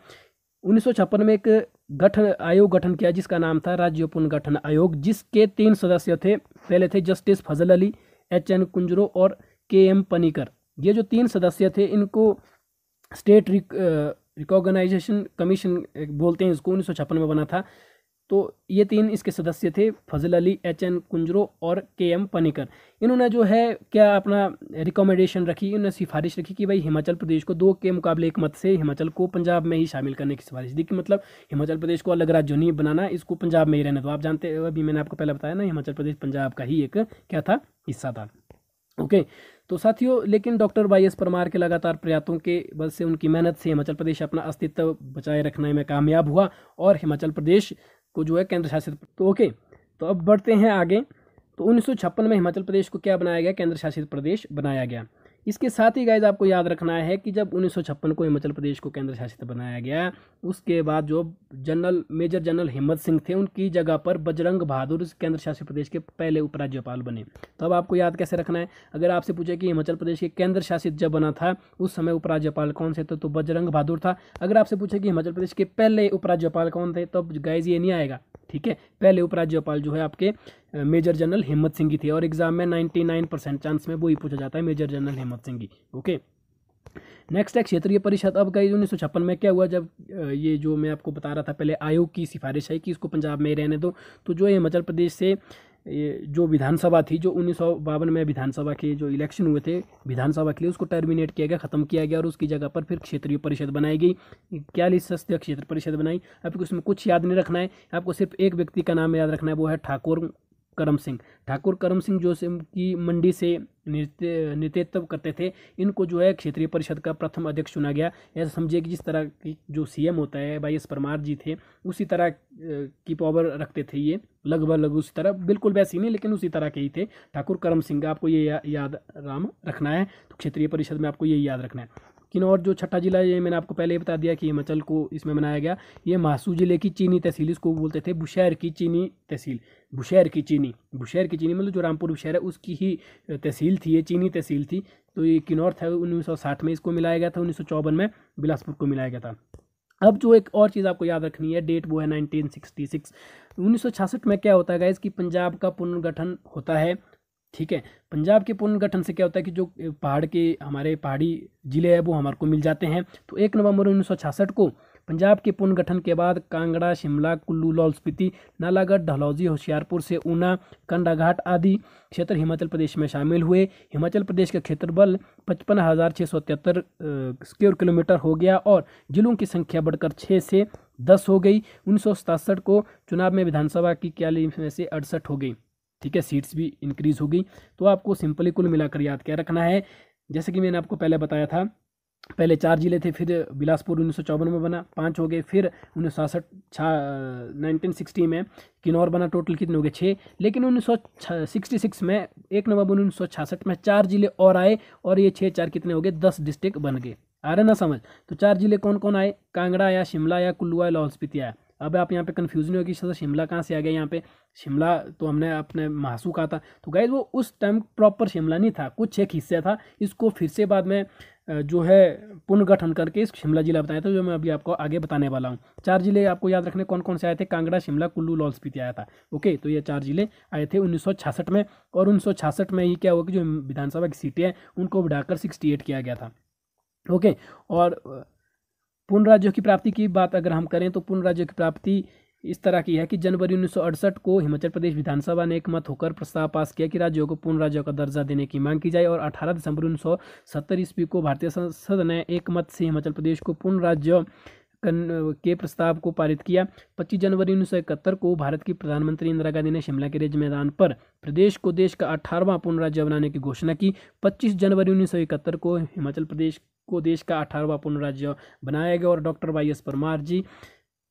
उन्नीस में एक गठन आयोग गठन किया जिसका नाम था राज्य पुनर्गठन आयोग जिसके तीन सदस्य थे पहले थे justice Fazal Ali H N Kunzru और के एम पनीकर ये जो तीन सदस्य थे इनको स्टेट रिक रिकॉर्गनाइजेशन कमीशन बोलते हैं इसको उन्नीस में बना था तो ये तीन इसके सदस्य थे फजल अली एच एन कुंजरो और के एम पनिकर इन्होंने जो है क्या अपना रिकमेंडेशन रखी इन्होंने सिफारिश रखी कि भाई हिमाचल प्रदेश को दो के मुकाबले एक मत से हिमाचल को पंजाब में ही शामिल करने की सिफारिश दी कि मतलब हिमाचल प्रदेश को अलग राज्य नहीं बनाना इसको पंजाब में ही रहने दो आप जानते हो अभी मैंने आपको पहले बताया ना हिमाचल प्रदेश पंजाब का ही एक क्या था हिस्सा था ओके तो साथियों लेकिन डॉक्टर वाई एस परमार के लगातार प्रयासों के बल से उनकी मेहनत से हिमाचल प्रदेश अपना अस्तित्व बचाए रखने में कामयाब हुआ और हिमाचल प्रदेश को जो है केंद्र शासित तो ओके तो अब बढ़ते हैं आगे तो उन्नीस में हिमाचल प्रदेश को क्या बनाया गया केंद्र शासित प्रदेश बनाया गया इसके साथ ही गाइज आपको याद रखना है कि जब उन्नीस को हिमाचल प्रदेश को केंद्र शासित बनाया गया उसके बाद जो जनरल मेजर जनरल हिम्मत सिंह थे उनकी जगह पर बजरंग बहादुर केंद्र शासित प्रदेश के पहले उपराज्यपाल बने तो अब आपको याद कैसे रखना है अगर आपसे पूछे कि हिमाचल प्रदेश के केंद्र शासित जब बना था उस समय उपराज्यपाल कौन से थे तो, तो बजरंग बहादुर था अगर आपसे पूछे कि हिमाचल प्रदेश के पहले उपराज्यपाल कौन थे तो गाइज ये नहीं आएगा ठीक है पहले उपराज्यपाल जो है आपके मेजर जनरल हिम्मत सिंह की थे और एग्जाम में नाइन्टी नाइन परसेंट चांस में वो ही पूछा जाता है मेजर जनरल हिम्मत सिंह की ओके नेक्स्ट है क्षेत्रीय परिषद अब गई उन्नीस सौ छप्पन में क्या हुआ जब ये जो मैं आपको बता रहा था पहले आयोग की सिफारिश है कि इसको पंजाब में रहने दो तो जो हिमाचल प्रदेश से ये जो विधानसभा थी जो उन्नीस में विधानसभा के जो इलेक्शन हुए थे विधानसभा के लिए उसको टर्मिनेट किया गया ख़त्म किया गया और उसकी जगह पर फिर क्षेत्रीय परिषद बनाई गई क्या लिस्ट क्षेत्र परिषद बनाई आपको उसमें कुछ याद नहीं रखना है आपको सिर्फ एक व्यक्ति का नाम याद रखना है वो है ठाकुर करम सिंह ठाकुर करम सिंह जो की मंडी से नेतृत्व करते थे इनको जो है क्षेत्रीय परिषद का प्रथम अध्यक्ष चुना गया ऐसा समझिए कि जिस तरह की जो सीएम होता है वाई एस परमार जी थे उसी तरह की पावर रखते थे ये लगभग लगभग उसी तरह बिल्कुल वैसे ही नहीं लेकिन उसी तरह के ही थे ठाकुर करम सिंह आपको ये या, याद राम रखना है तो क्षेत्रीय परिषद में आपको ये याद रखना है किन्नौर जो छठा जिला है ये मैंने आपको पहले ही बता दिया कि हिमाचल को इसमें बनाया गया ये मासू जिले की चीनी तहसील इसको बोलते थे बुशहर की चीनी तहसील बुशहर की चीनी बुशहर की चीनी मतलब जो रामपुर बुशहर है उसकी ही तहसील थी ये चीनी तहसील थी तो ये किन्नौर था उन्नीस में इसको मिलाया गया था उन्नीस में बिलासपुर को मिलाया गया था अब जो एक और चीज़ आपको याद रखनी है डेट वो है 1966 1966 में क्या होता है गाइज कि पंजाब का पुनर्गठन होता है ठीक है पंजाब के पुनर्गठन से क्या होता है कि जो पहाड़ के हमारे पहाड़ी ज़िले हैं वो हमारे को मिल जाते हैं तो एक नवंबर उन्नीस को पंजाब के पुनर्गठन के बाद कांगड़ा शिमला कुल्लू लाहौल स्पीति नालागढ़ डलहौजी होशियारपुर से ऊना कंडाघाट आदि क्षेत्र हिमाचल प्रदेश में शामिल हुए हिमाचल प्रदेश का क्षेत्रफल पचपन हज़ार छः सौ तिहत्तर स्क्वेयर किलोमीटर हो गया और जिलों की संख्या बढ़कर छः से दस हो गई उन्नीस को चुनाव में विधानसभा की इक्यालीस में से अड़सठ हो गई ठीक है सीट्स भी इंक्रीज़ होगी तो आपको सिंपली कुल मिलाकर याद क्या रखना है जैसे कि मैंने आपको पहले बताया था पहले चार जिले थे फिर बिलासपुर उन्नीस में बना पाँच हो गए फिर उन्नीस सौ छासठ छा नाइनटीन में किन्नौर बना टोटल कितने हो गए छः लेकिन उन्नीस सौ सिक्सटी सिक्स में एक नवंबर उन्नीस सौ छियासठ में चार जिले और आए और ये छः चार कितने हो गए दस डिस्ट्रिक्ट बन गए आ रहे ना समझ तो चार जिले कौन कौन आए कांगड़ा आया शिमला आया कुल्लू आया लाहौल स्पीति आया अब आप यहाँ पे नहीं होगी सर शिमला कहाँ से आ गया यहाँ पे शिमला तो हमने अपने महासू कहा था तो गाइज वो उस टाइम प्रॉपर शिमला नहीं था कुछ एक हिस्सा था इसको फिर से बाद में जो है पुनर्गठन करके इस शिमला जिला बताया था जो मैं अभी आपको आगे बताने वाला हूँ चार जिले आपको याद रखने कौन कौन से आए थे कांगड़ा शिमला कुल्लू लाहौल स्पीति आया था ओके तो ये चार जिले आए थे 1966 में और 1966 में ही क्या हुआ कि जो विधानसभा की सीटें हैं उनको बढ़ाकर 68 किया गया था ओके और पूर्ण राज्यों की प्राप्ति की बात अगर हम करें तो पूर्ण राज्यों की प्राप्ति इस तरह की है कि जनवरी उन्नीस को हिमाचल प्रदेश विधानसभा ने एकमत होकर प्रस्ताव पास किया कि राज्यों को पूर्ण राज्यों का दर्जा देने की मांग की जाए और 18 दिसंबर उन्नीस ईस्वी को भारतीय संसद ने एकमत से हिमाचल प्रदेश को पूर्ण राज्य के प्रस्ताव को पारित किया 25 जनवरी उन्नीस को भारत की प्रधानमंत्री इंदिरा गांधी ने शिमला के रिज मैदान पर प्रदेश को देश का अठारहवां पूर्ण राज्य बनाने की घोषणा की 25 जनवरी उन्नीस को हिमाचल प्रदेश को देश का अठारहवां पूर्ण राज्य बनाया गया और doctor Y S Parmar ji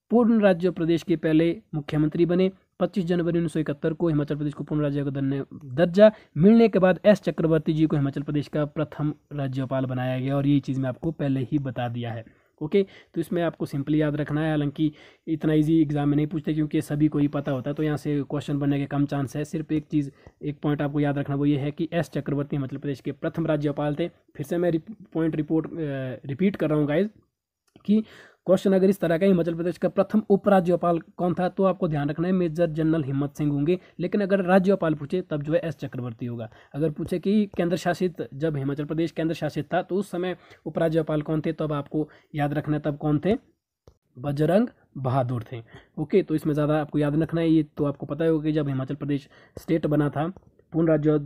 पूर्ण राज्य प्रदेश के पहले मुख्यमंत्री बने 25 जनवरी उन्नीस को हिमाचल प्रदेश को पूर्ण राज्य का दर्जा मिलने के बाद एस चक्रवर्ती जी को हिमाचल प्रदेश का प्रथम राज्यपाल बनाया गया और यही चीज़ मैं आपको पहले ही बता दिया है ओके तो इसमें आपको सिंपली याद रखना है हालांकि इतना इजी एग्जाम में नहीं पूछते क्योंकि सभी को ही पता होता है तो यहाँ से क्वेश्चन बनने के कम चांस है सिर्फ एक चीज़ एक पॉइंट आपको याद रखना वो ये है कि एस चक्रवर्ती हिमाचल प्रदेश के प्रथम राज्यपाल थे फिर से मैं पॉइंट रिपोर्ट रिपीट कर रहा हूँ गाइज कि क्वेश्चन अगर इस तरह का हिमाचल प्रदेश का प्रथम उपराज्यपाल कौन था तो आपको ध्यान रखना है मेजर जनरल हिम्मत सिंह होंगे लेकिन अगर राज्यपाल पूछे तब जो है एस चक्रवर्ती होगा अगर पूछे कि केंद्र शासित जब हिमाचल प्रदेश केंद्र शासित था तो उस समय उपराज्यपाल कौन थे तब आपको याद रखना तब कौन थे बजरंग बहादुर थे ओके तो इसमें ज़्यादा आपको याद रखना है ये तो आपको पता होगा कि जब हिमाचल प्रदेश स्टेट बना था पूर्ण राज्य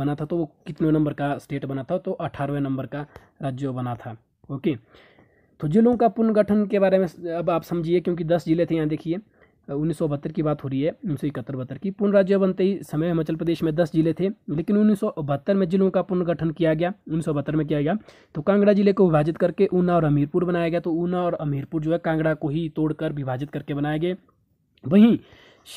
बना था तो वो कितने नंबर का स्टेट बना था तो अठारहवें नंबर का राज्य बना था ओके तो जिलों का पुनर्गठन के बारे में अब आप समझिए क्योंकि दस जिले थे यहाँ देखिए उन्नीस की बात हो रही है उन्नीस सौ इकहत्तर बहत्तर की पूर्ण राज्य बनते ही समय हिमाचल प्रदेश में दस जिले थे लेकिन उन्नीस में जिलों का पुनर्गठन किया गया उन्नीस में किया गया तो कांगड़ा जिले को विभाजित करके ऊना और हमीरपुर बनाया गया तो ऊना और हमीरपुर जो है कांगड़ा को ही तोड़कर विभाजित करके बनाए गए वहीं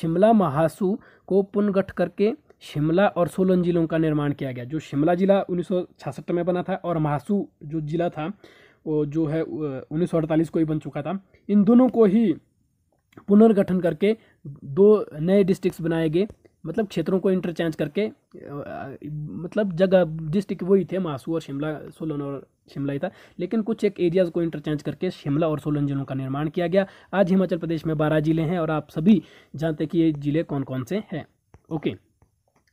शिमला महासू को पुनर्गठ करके शिमला और सोलन जिलों का निर्माण किया गया जो शिमला जिला उन्नीस में बना था और महासू जो जिला था जो है उन्नीस को ही बन चुका था इन दोनों को ही पुनर्गठन करके दो नए डिस्ट्रिक्ट बनाए गए मतलब क्षेत्रों को इंटरचेंज करके मतलब जगह डिस्ट्रिक्ट वही थे मासू और शिमला सोलन और शिमला ही था लेकिन कुछ एक एरियाज़ को इंटरचेंज करके शिमला और सोलन जिलों का निर्माण किया गया आज हिमाचल प्रदेश में बारह जिले हैं और आप सभी जानते हैं कि ये ज़िले कौन कौन से हैं ओके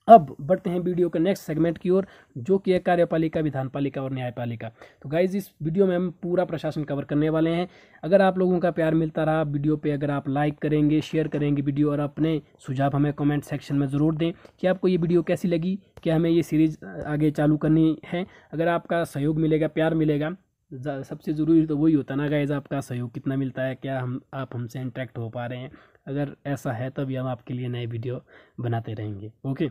अब बढ़ते हैं वीडियो के नेक्स्ट सेगमेंट की ओर जो कि है कार्यपालिका विधानपालिका और न्यायपालिका तो गाइज इस वीडियो में हम पूरा प्रशासन कवर करने वाले हैं अगर आप लोगों का प्यार मिलता रहा वीडियो पे अगर आप लाइक करेंगे शेयर करेंगे वीडियो और अपने सुझाव हमें कमेंट सेक्शन में ज़रूर दें कि आपको ये वीडियो कैसी लगी क्या हमें ये सीरीज़ आगे चालू करनी है अगर आपका सहयोग मिलेगा प्यार मिलेगा सबसे ज़रूरी तो वही होता ना गाइज आपका सहयोग कितना मिलता है क्या हम आप हमसे इंट्रैक्ट हो पा रहे हैं अगर ऐसा है तभी हम आपके लिए नए वीडियो बनाते रहेंगे ओके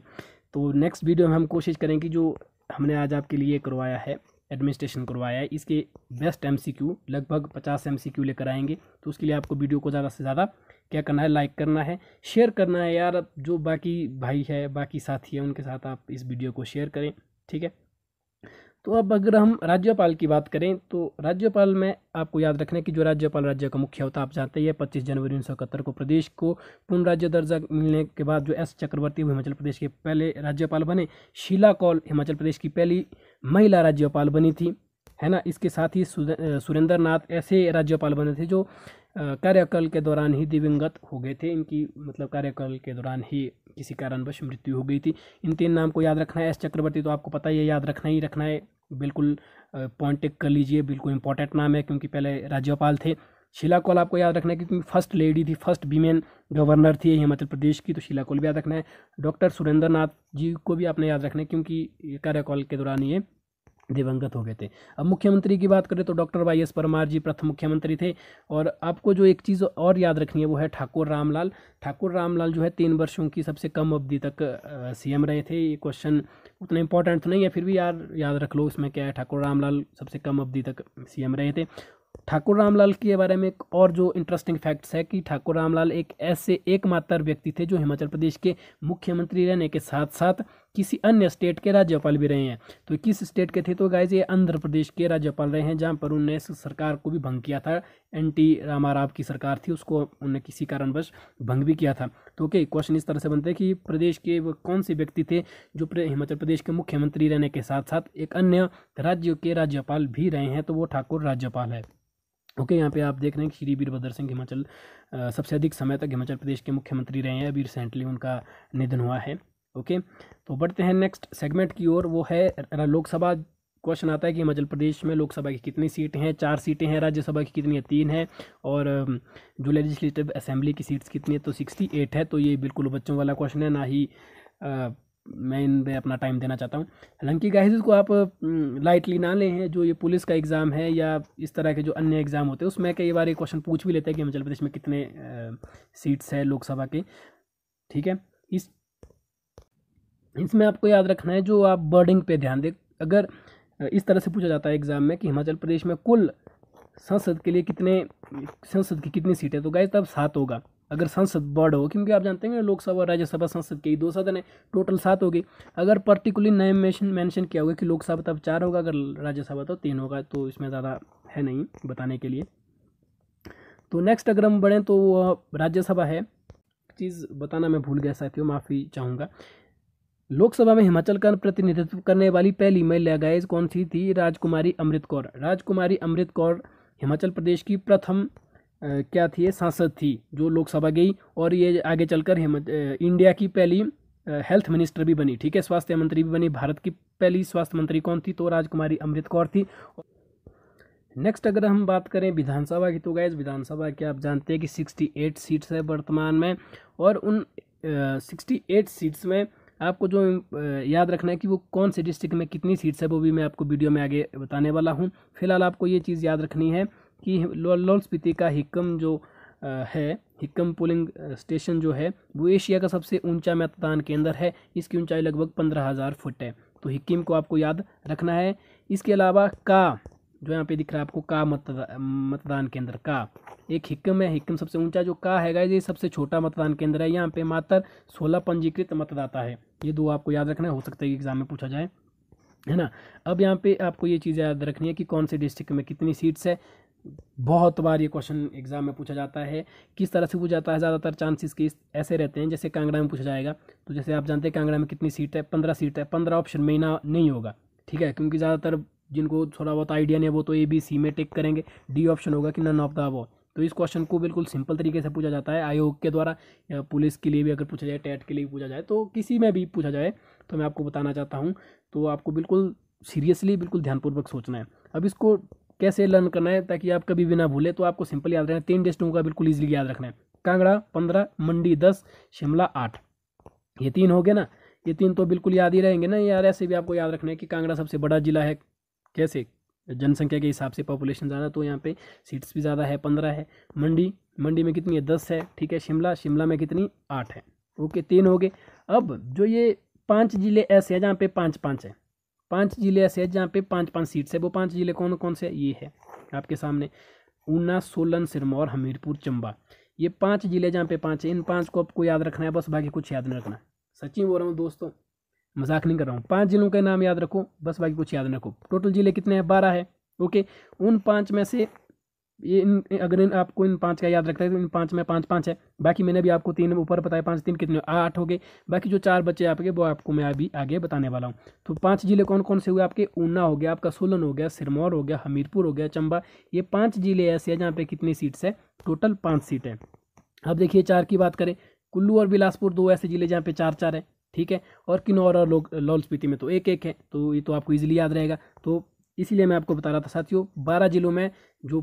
तो नेक्स्ट वीडियो में हम कोशिश करेंगे जो हमने आज आपके लिए करवाया है एडमिनिस्ट्रेशन करवाया है इसके बेस्ट एमसीक्यू लगभग पचास एमसीक्यू लेकर आएंगे तो उसके लिए आपको वीडियो को ज़्यादा से ज़्यादा क्या करना है लाइक करना है शेयर करना है यार जो बाकी भाई है बाकी साथी है उनके साथ आप इस वीडियो को शेयर करें ठीक है तो अब अगर हम राज्यपाल की बात करें तो राज्यपाल में आपको याद रखना कि जो राज्यपाल राज्य का मुख्य होता है आप जानते हैं पच्चीस जनवरी उन्नीस को प्रदेश को पूर्ण राज्य दर्जा मिलने के बाद जो एस चक्रवर्ती वो हिमाचल प्रदेश के पहले राज्यपाल बने शीला कौल हिमाचल प्रदेश की पहली महिला राज्यपाल बनी थी है ना इसके साथ ही सुरेंद्र नाथ ऐसे राज्यपाल बने थे जो कार्यकाल के दौरान ही दिवंगत हो गए थे इनकी मतलब कार्यकाल के दौरान ही किसी कारणवश मृत्यु हो गई थी इन तीन नाम को याद रखना है एस चक्रवर्ती तो आपको पता ही है याद रखना ही रखना है बिल्कुल पॉइंट कर लीजिए बिल्कुल इंपॉर्टेंट नाम है क्योंकि पहले राज्यपाल थे शीला कौल आपको याद रखना है क्योंकि फर्स्ट लेडी थी फर्स्ट वीमेन गवर्नर थी हिमाचल प्रदेश की तो शीला कौल भी याद रखना है डॉक्टर सुरेंद्र नाथ जी को भी आपने याद रखना है क्योंकि कार्यकाल के दौरान ये दिवंगत हो गए थे अब मुख्यमंत्री की बात करें तो doctor Y S Parmar ji प्रथम मुख्यमंत्री थे और आपको जो एक चीज़ और याद रखनी है वो है ठाकुर रामलाल ठाकुर रामलाल जो है तीन वर्षों की सबसे कम अवधि तक सीएम रहे थे ये क्वेश्चन उतना इंपॉर्टेंट तो नहीं है फिर भी यार याद रख लो उसमें क्या है ठाकुर रामलाल सबसे कम अवधि तक सी रहे थे ठाकुर रामलाल के बारे में एक और जो इंटरेस्टिंग फैक्ट्स है कि ठाकुर रामलाल एक ऐसे एकमात्र व्यक्ति थे जो हिमाचल प्रदेश के मुख्यमंत्री रहने के साथ साथ किसी अन्य स्टेट के राज्यपाल भी रहे हैं तो किस स्टेट के थे तो गाय ये आंध्र प्रदेश के राज्यपाल रहे हैं जहाँ पर उनने सरकार को भी भंग किया था एन टी रामाराव की सरकार थी उसको उनने किसी कारणवश भंग भी किया था तो ओके क्वेश्चन इस तरह से बनते हैं कि प्रदेश के वो कौन से व्यक्ति थे जो हिमाचल प्रदेश के मुख्यमंत्री रहने के साथ साथ एक अन्य राज्य के राज्यपाल भी रहे हैं तो वो ठाकुर राज्यपाल है ओके यहाँ पे आप देख रहे हैं श्री वीरभद्र सिंह हिमाचल सबसे अधिक समय तक हिमाचल प्रदेश के मुख्यमंत्री रहे हैं अभी रिसेंटली उनका निधन हुआ है ओके तो बढ़ते हैं नेक्स्ट सेगमेंट की ओर वो है लोकसभा क्वेश्चन आता है कि हिमाचल प्रदेश में लोकसभा की कितनी सीटें हैं चार सीटें हैं राज्यसभा की कितनी है तीन है और जो लेजिस्लेटिव असेंबली की सीट्स कितनी है तो सिक्सटी एट है तो ये बिल्कुल बच्चों वाला क्वेश्चन है ना ही मैं इन पर अपना टाइम देना चाहता हूँ हालांकि गाइज इसको आप लाइटली हम्म, ना लें जो ये पुलिस का एग्ज़ाम है या इस तरह के जो अन्य एग्ज़ाम होते हैं उसमें कई बार ये क्वेश्चन पूछ भी लेते हैं कि हिमाचल प्रदेश में कितने सीट्स हैं लोकसभा के ठीक है इस इसमें आपको याद रखना है जो आप बर्डिंग पे ध्यान दें अगर इस तरह से पूछा जाता है एग्ज़ाम में कि हिमाचल प्रदेश में कुल संसद के लिए कितने संसद की कितनी सीटें तो गाइज तब सात होगा अगर संसद बर्ड हो क्योंकि आप जानते हैं लोकसभा और राज्यसभा संसद के ही दो सदन है टोटल सात होगी अगर पर्टिकुलर नए मेंशन मेंशन किया होगा कि लोकसभा तब चार होगा अगर राज्यसभा तो तीन होगा तो इसमें ज़्यादा है नहीं बताने के लिए तो नेक्स्ट अगर हम बढ़ें तो राज्यसभा है चीज़ बताना मैं भूल गया साथियों माफ़ी चाहूँगा लोकसभा में हिमाचल का प्रतिनिधित्व करने वाली पहली महिला गायज कौन सी थी राजकुमारी अमृत कौर राजकुमारी अमृत कौर हिमाचल प्रदेश की प्रथम क्या थी ये सांसद थी जो लोकसभा गई और ये आगे चलकर हेमंत इंडिया की पहली हेल्थ मिनिस्टर भी बनी ठीक है स्वास्थ्य मंत्री भी बनी भारत की पहली स्वास्थ्य मंत्री कौन थी तो राजकुमारी अमृत कौर थी नेक्स्ट अगर हम बात करें विधानसभा की तो गैस विधानसभा की आप जानते हैं कि सिक्सटी एट सीट्स है वर्तमान में और उन सिक्सटी एट सीट्स में आपको जो याद रखना है कि वो कौन से डिस्ट्रिक्ट में कितनी सीट्स है वो भी मैं आपको वीडियो में आगे बताने वाला हूँ फिलहाल आपको ये चीज़ याद रखनी है कि लाहौल स्पीति का हिक्कम जो है हिक्कम पुलिंग स्टेशन जो है वो एशिया का सबसे ऊंचा मतदान केंद्र है इसकी ऊंचाई लगभग पंद्रह हज़ार फुट है तो हिक्किम को आपको याद रखना है इसके अलावा का जो यहाँ पे दिख रहा है आपको का मतदा, मतदान केंद्र का एक हिक्कम है हिक्कम सबसे ऊंचा जो का है ये सबसे छोटा मतदान केंद्र है यहाँ पे मात्र सोलह पंजीकृत मतदाता है ये दो आपको याद रखना है हो सकता है कि एग्ज़ाम में पूछा जाए है ना अब यहाँ पे आपको ये चीज़ याद रखनी है कि कौन से डिस्ट्रिक्ट में कितनी सीट्स है बहुत बार ये क्वेश्चन एग्जाम में पूछा जाता है किस तरह से पूछा जाता है ज़्यादातर चांसेस के ऐसे रहते हैं जैसे कांगड़ा में पूछा जाएगा तो जैसे आप जानते हैं कांगड़ा में कितनी सीट है पंद्रह सीट है पंद्रह ऑप्शन में ना नहीं होगा ठीक है क्योंकि ज़्यादातर जिनको थोड़ा बहुत आइडिया नहीं है वो तो ए बी सी में टिक करेंगे डी ऑप्शन होगा कि नन ऑफ द वो तो इस क्वेश्चन को बिल्कुल सिंपल तरीके से पूछा जाता है आयोग के द्वारा या पुलिस के लिए भी अगर पूछा जाए टेट के लिए भी पूछा जाए तो किसी में भी पूछा जाए तो मैं आपको बताना चाहता हूँ तो आपको बिल्कुल सीरियसली बिल्कुल ध्यानपूर्वक सोचना है अब इसको कैसे लर्न करना है ताकि आप कभी भी ना भूले तो आपको सिंपल याद रखना है तीन डिस्ट्रिक्टों का बिल्कुल ईजिली याद रखना है कांगड़ा पंद्रह मंडी दस शिमला आठ ये तीन हो गए ना ये तीन तो बिल्कुल याद ही रहेंगे ना यार ऐसे भी आपको याद रखना है कि कांगड़ा सबसे बड़ा जिला है कैसे जनसंख्या के हिसाब से पॉपुलेशन ज़्यादा तो यहाँ पे सीट्स भी ज़्यादा है पंद्रह है मंडी मंडी में कितनी है दस है ठीक है शिमला शिमला में कितनी आठ है ओके तीन हो गए अब जो ये पांच ज़िले ऐसे हैं जहाँ पे पांच पांच है पांच जिले ऐसे हैं जहाँ पे पांच पांच सीट्स है वो पांच जिले कौन कौन से ये है आपके सामने ऊना सोलन सिरमौर हमीरपुर चंबा ये पांच जिले जहाँ पे पांच है इन पांच को आपको याद रखना है बस बाकी कुछ याद नहीं रखना सच्ची बोल रहा हूँ दोस्तों मजाक नहीं कर रहा हूँ पाँच जिलों के नाम याद रखो बस बाकी कुछ याद रखो टोटल जिले कितने हैं बारह है ओके उन पाँच में से ये इन अगर इन आपको इन पाँच का याद रखता है तो इन पाँच में पाँच पाँच है बाकी मैंने भी आपको तीन ऊपर बताया पाँच तीन कितने आठ हो गए बाकी जो चार बच्चे आपके वो आपको मैं अभी आगे बताने वाला हूँ तो पाँच जिले कौन कौन से हुए आपके ऊना हो गया आपका सोलन हो गया सिरमौर हो गया हमीरपुर हो गया चंबा ये पाँच जिले ऐसे हैं जहाँ पर कितनी सीट्स है टोटल पाँच सीट है अब देखिए चार की बात करें कुल्लू और बिलासपुर दो ऐसे जिले जहाँ पे चार चार है ठीक है और किन्नौर और लाहौल स्पीति में तो एक एक है तो ये तो आपको ईजिली याद रहेगा तो इसीलिए मैं आपको बता रहा था साथियों बारह जिलों में जो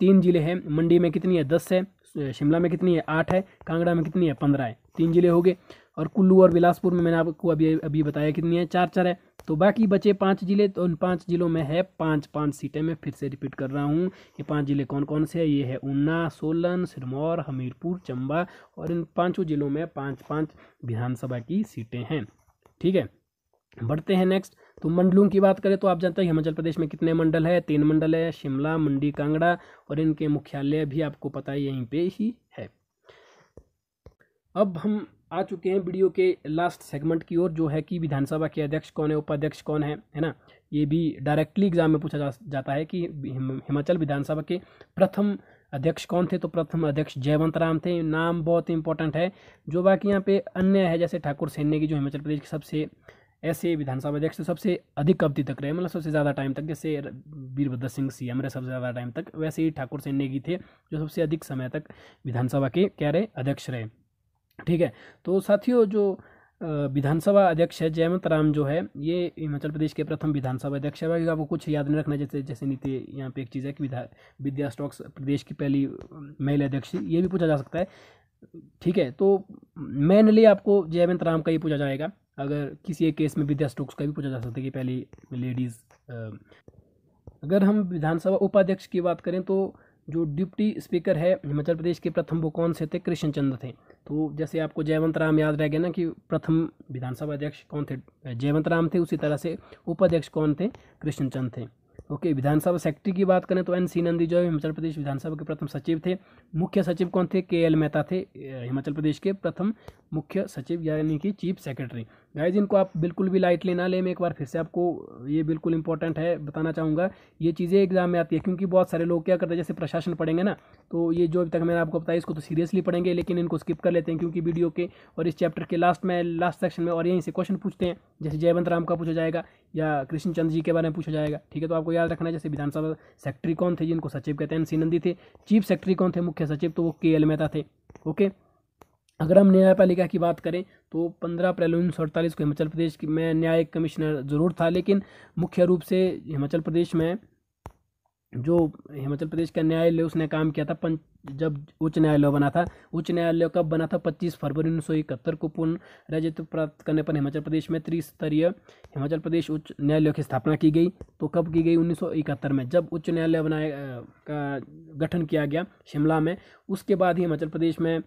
तीन जिले हैं मंडी में कितनी है दस है शिमला में कितनी है आठ है कांगड़ा में कितनी है पंद्रह है तीन जिले हो गए और कुल्लू और बिलासपुर में मैंने आपको अभी अभी बताया कितनी है चार चार है तो बाकी बचे पाँच जिले तो उन पाँच जिलों में है पाँच पाँच सीटें मैं फिर से रिपीट कर रहा हूँ ये पाँच जिले कौन कौन से हैं ये है ऊना सोलन सिरमौर हमीरपुर चंबा और इन पाँचों जिलों में पाँच पाँच विधानसभा की सीटें हैं ठीक है बढ़ते हैं नेक्स्ट तो मंडलों की बात करें तो आप जानते हैं हिमाचल प्रदेश में कितने मंडल है तीन मंडल है शिमला मंडी कांगड़ा और इनके मुख्यालय भी आपको पता है यहीं पे ही है अब हम आ चुके हैं वीडियो के लास्ट सेगमेंट की ओर जो है कि विधानसभा के अध्यक्ष कौन है उपाध्यक्ष कौन है है ना ये भी डायरेक्टली एग्जाम में पूछा जा, जाता है कि हिमाचल विधानसभा के प्रथम अध्यक्ष कौन थे तो प्रथम अध्यक्ष जयवंत राम थे नाम बहुत इंपॉर्टेंट है जो बाकी यहाँ पे अन्य है जैसे ठाकुर सैन्य की जो हिमाचल प्रदेश की सबसे ऐसे विधानसभा अध्यक्ष सबसे अधिक अवधि तक रहे मतलब सबसे ज़्यादा टाइम तक जैसे वीरभद्र सिंह सीएम रहे सबसे ज़्यादा टाइम तक वैसे ही ठाकुर सेन नेगी थे जो सबसे अधिक समय तक विधानसभा के क्या रहे अध्यक्ष रहे ठीक है तो साथियों जो विधानसभा अध्यक्ष है जयवंत राम जो है ये हिमाचल प्रदेश के प्रथम विधानसभा अध्यक्ष है आपको कुछ याद नहीं रखना जैसे जैसे नीति यहाँ पे एक चीज़ है कि विधा विद्या स्टॉक्स प्रदेश की पहली महिला अध्यक्ष ये भी पूछा जा सकता है ठीक है तो मेनली आपको जयवंत राम का ही पूछा जाएगा अगर किसी एक केस में विद्या स्टोक्स का भी पूछा जा सकता है कि पहले लेडीज़ अगर हम विधानसभा उपाध्यक्ष की बात करें तो जो डिप्टी स्पीकर है हिमाचल प्रदेश के प्रथम वो कौन से थे कृष्ण चंद्र थे तो जैसे आपको जयवंत राम याद रह गया ना कि प्रथम विधानसभा अध्यक्ष कौन थे जयवंत राम थे उसी तरह से उपाध्यक्ष कौन थे कृष्ण चंद्र थे ओके विधानसभा सेक्रेटरी की बात करें तो एन सी नंदी जो है हिमाचल प्रदेश विधानसभा के प्रथम सचिव थे मुख्य सचिव कौन थे के एल मेहता थे हिमाचल प्रदेश के प्रथम मुख्य सचिव यानी कि चीफ सेक्रेटरी गाइज इनको आप बिल्कुल भी लाइटली ना लें मैं एक बार फिर से आपको ये बिल्कुल इंपॉर्टेंट है बताना चाहूँगा ये चीज़ें एग्जाम में आती है क्योंकि बहुत सारे लोग क्या करते हैं जैसे प्रशासन पढ़ेंगे ना तो ये जो अभी तक मैंने आपको बताया इसको तो सीरियसली पढ़ेंगे लेकिन इनको स्किप कर लेते हैं क्योंकि वीडियो के और इस चैप्टर के लास्ट में लास्ट सेक्शन में और यहीं से क्वेश्चन पूछते हैं जैसे जयवंत राम का पूछा जाएगा या कृष्णचंद जी के बारे में पूछा जाएगा ठीक है तो आपको याद रखना जैसे विधानसभा सेक्रेटरी कौन थे जिनको सचिव कहते हैं एन सी नंदी थे चीफ सेक्रेटरी कौन थे मुख्य सचिव तो वो के एल मेहता थे ओके अगर हम न्यायपालिका की बात करें तो पंद्रह अप्रैल उन्नीस सौ अड़तालीस को हिमाचल प्रदेश में न्यायिक कमिश्नर ज़रूर था लेकिन मुख्य रूप से हिमाचल प्रदेश में जो हिमाचल प्रदेश का न्यायालय उसने काम किया था पंच जब उच्च न्यायालय बना था उच्च न्यायालय कब बना था 25 फरवरी उन्नीस सौ इकहत्तर को पूर्ण राज्यत्व प्राप्त करने पर हिमाचल प्रदेश में त्रिस्तरीय हिमाचल प्रदेश उच्च न्यायालय की स्थापना की गई तो कब की गई उन्नीस में जब उच्च न्यायालय बनाया का गठन किया गया शिमला में उसके बाद ही हिमाचल प्रदेश में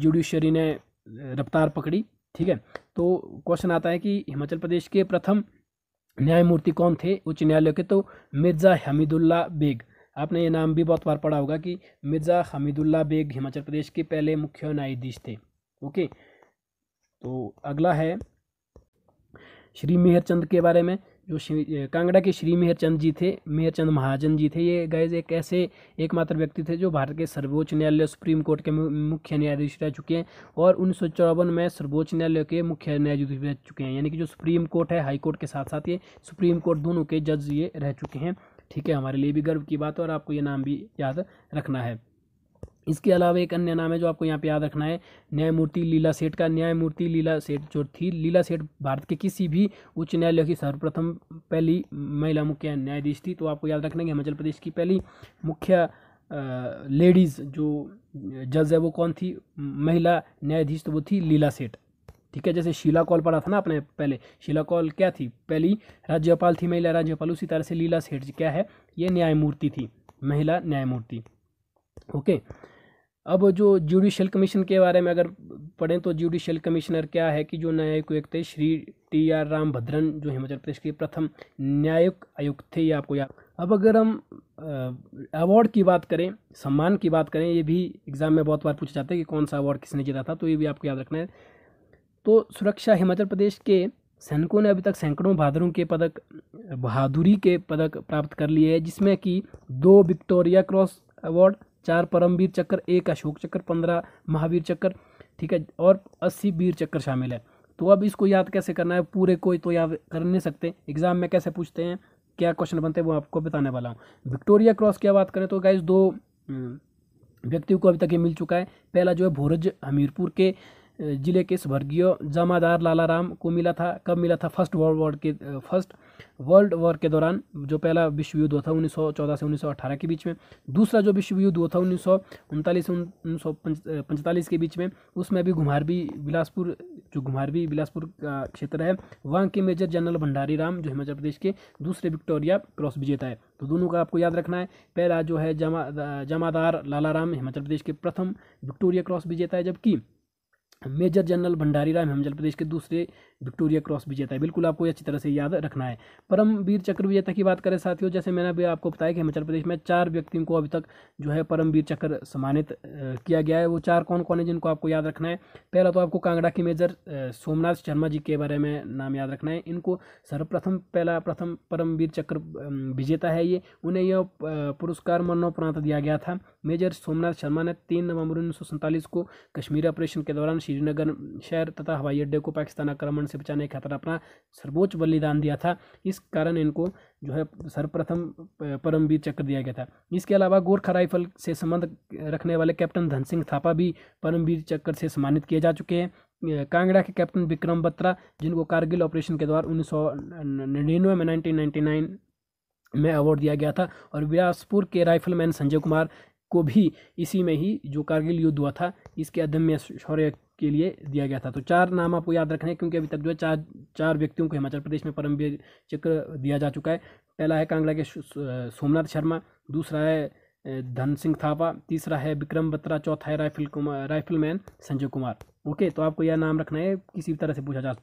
जुडिशरी ने रफ्तार पकड़ी ठीक है तो क्वेश्चन आता है कि हिमाचल प्रदेश के प्रथम न्यायमूर्ति कौन थे उच्च न्यायालय के तो मिर्ज़ा हमीदुल्ला बेग आपने ये नाम भी बहुत बार पढ़ा होगा कि मिर्ज़ा हमीदुल्ला बेग हिमाचल प्रदेश के पहले मुख्य न्यायाधीश थे ओके तो अगला है श्री मेहरचंद के बारे में जो श्री कांगड़ा के श्री मेहरचंद जी थे मेहरचंद महाजन जी थे ये गैज एक ऐसे एकमात्र व्यक्ति थे जो भारत के सर्वोच्च न्यायालय सुप्रीम कोर्ट के मुख्य न्यायाधीश रह चुके हैं और उन्नीस में सर्वोच्च न्यायालय के मुख्य न्यायाधीश रह चुके हैं यानी कि जो सुप्रीम कोर्ट है हाई कोर्ट के साथ साथ ये सुप्रीम कोर्ट दोनों के जज ये रह चुके हैं ठीक है हमारे लिए भी गर्व की बात है और आपको ये नाम भी याद रखना है इसके अलावा एक अन्य नाम है जो आपको यहाँ पे याद रखना है न्यायमूर्ति लीला सेठ का न्यायमूर्ति लीला सेठ जो थी लीला सेठ भारत के किसी भी उच्च न्यायालय की सर्वप्रथम पहली महिला मुख्य न्यायाधीश थी तो आपको याद रखना है कि हिमाचल प्रदेश की पहली मुख्य लेडीज़ जो जज है वो कौन थी महिला न्यायाधीश तो वो थी लीला सेठ ठीक है जैसे शीला कॉल पढ़ा था ना अपने पहले शीला कॉल क्या थी पहली राज्यपाल थी महिला राज्यपाल उसी तरह से लीला सेठ क्या है ये न्यायमूर्ति थी महिला न्यायमूर्ति ओके okay. अब जो जुडिशल कमीशन के बारे में अगर पढ़ें तो जुडिशल कमिश्नर क्या है कि जो न्यायिक आयुक्त थे श्री टी आर रामभद्रन जो हिमाचल प्रदेश के प्रथम न्यायिक आयुक्त थे ये आपको याद अब अगर हम अवार्ड की बात करें सम्मान की बात करें ये भी एग्ज़ाम में बहुत बार पूछा जाता है कि कौन सा अवार्ड किसने जीता था तो ये भी आपको याद रखना है तो सुरक्षा हिमाचल प्रदेश के सैनिकों ने अभी तक सैकड़ों बहादुरों के पदक बहादुरी के पदक प्राप्त कर लिए हैं जिसमें कि दो विक्टोरिया क्रॉस अवार्ड चार परमवीर चक्र एक अशोक चक्र पंद्रह महावीर चक्र ठीक है और अस्सी वीर चक्र शामिल है तो अब इसको याद कैसे करना है पूरे को तो याद कर नहीं सकते एग्जाम में कैसे पूछते हैं क्या क्वेश्चन बनते हैं वो आपको बताने वाला हूँ विक्टोरिया क्रॉस की बात करें तो गाइज दो हम्म, व्यक्ति को अभी तक ये मिल चुका है पहला जो है भोरज हमीरपुर के ज़िले के स्वर्गीय जमादार लाला राम को मिला था कब मिला था फर्स्ट वर्ल्ड वॉर के फर्स्ट वर्ल्ड वॉर के दौरान जो पहला विश्व युद्ध हुआ था 1914 से 1918 के बीच में दूसरा जो विश्व युद्ध हुआ था उन्नीस से उन्नीस के बीच में उसमें अभी घुमारवी बिलासपुर जो घुमारवी बिलासपुर का क्षेत्र है वहाँ के मेजर जनरल भंडारी राम जो हिमाचल प्रदेश के दूसरे विक्टोरिया क्रॉस विजेता है तो दोनों का आपको याद रखना है पहला जो है जमा जमादार लाला राम हिमाचल प्रदेश के प्रथम विक्टोरिया क्रॉस विजेता है जबकि मेजर जनरल भंडारी राम हिमाचल प्रदेश के दूसरे विक्टोरिया क्रॉस विजेता है बिल्कुल आपको अच्छी तरह से याद रखना है परमवीर चक्र विजेता की बात करें साथियों जैसे मैंने अभी आपको बताया कि हिमाचल प्रदेश में चार व्यक्तियों को अभी तक जो है परमवीर चक्र सम्मानित किया गया है वो चार कौन कौन है जिनको आपको याद रखना है पहला तो आपको कांगड़ा की मेजर सोमनाथ शर्मा जी के बारे में नाम याद रखना है इनको सर्वप्रथम पहला प्रथम परमवीर चक्र विजेता है ये उन्हें यह पुरस्कार मरणोपरांत दिया गया था मेजर सोमनाथ शर्मा ने तीन नवंबर उन्नीस को कश्मीर ऑपरेशन के दौरान श्रीनगर शहर तथा हवाई अड्डे को पाकिस्तान आक्रमण से बचाने के खातर अपना सर्वोच्च बलिदान दिया था इस कारण इनको जो है सर्वप्रथम परमवीर चक्र दिया गया था इसके अलावा गोरखा राइफल से संबंध रखने वाले कैप्टन धन सिंह थापा भी परमवीर चक्र से सम्मानित किए जा चुके हैं कांगड़ा के कैप्टन विक्रम बत्रा जिनको कारगिल ऑपरेशन के द्वारा उन्नीस सौ निन्यानवे में नाइनटीन नाइन्टी नाइन में अवार्ड दिया गया था और बिलासपुर के राइफलमैन संजय कुमार को भी इसी में ही जो कारगिल युद्ध हुआ था इसके अदम्य शौर्य के लिए दिया गया था तो चार नाम आपको याद रखने हैं क्योंकि अभी तक जो है चार चार व्यक्तियों को हिमाचल प्रदेश में परमवीर चक्र दिया जा चुका है पहला है कांगड़ा के सोमनाथ शर्मा दूसरा है धन सिंह थापा तीसरा है विक्रम बत्रा चौथा है rifle Kumar rifleman Sanjay Kumar okay तो आपको यह नाम रखना है किसी भी तरह से पूछा जा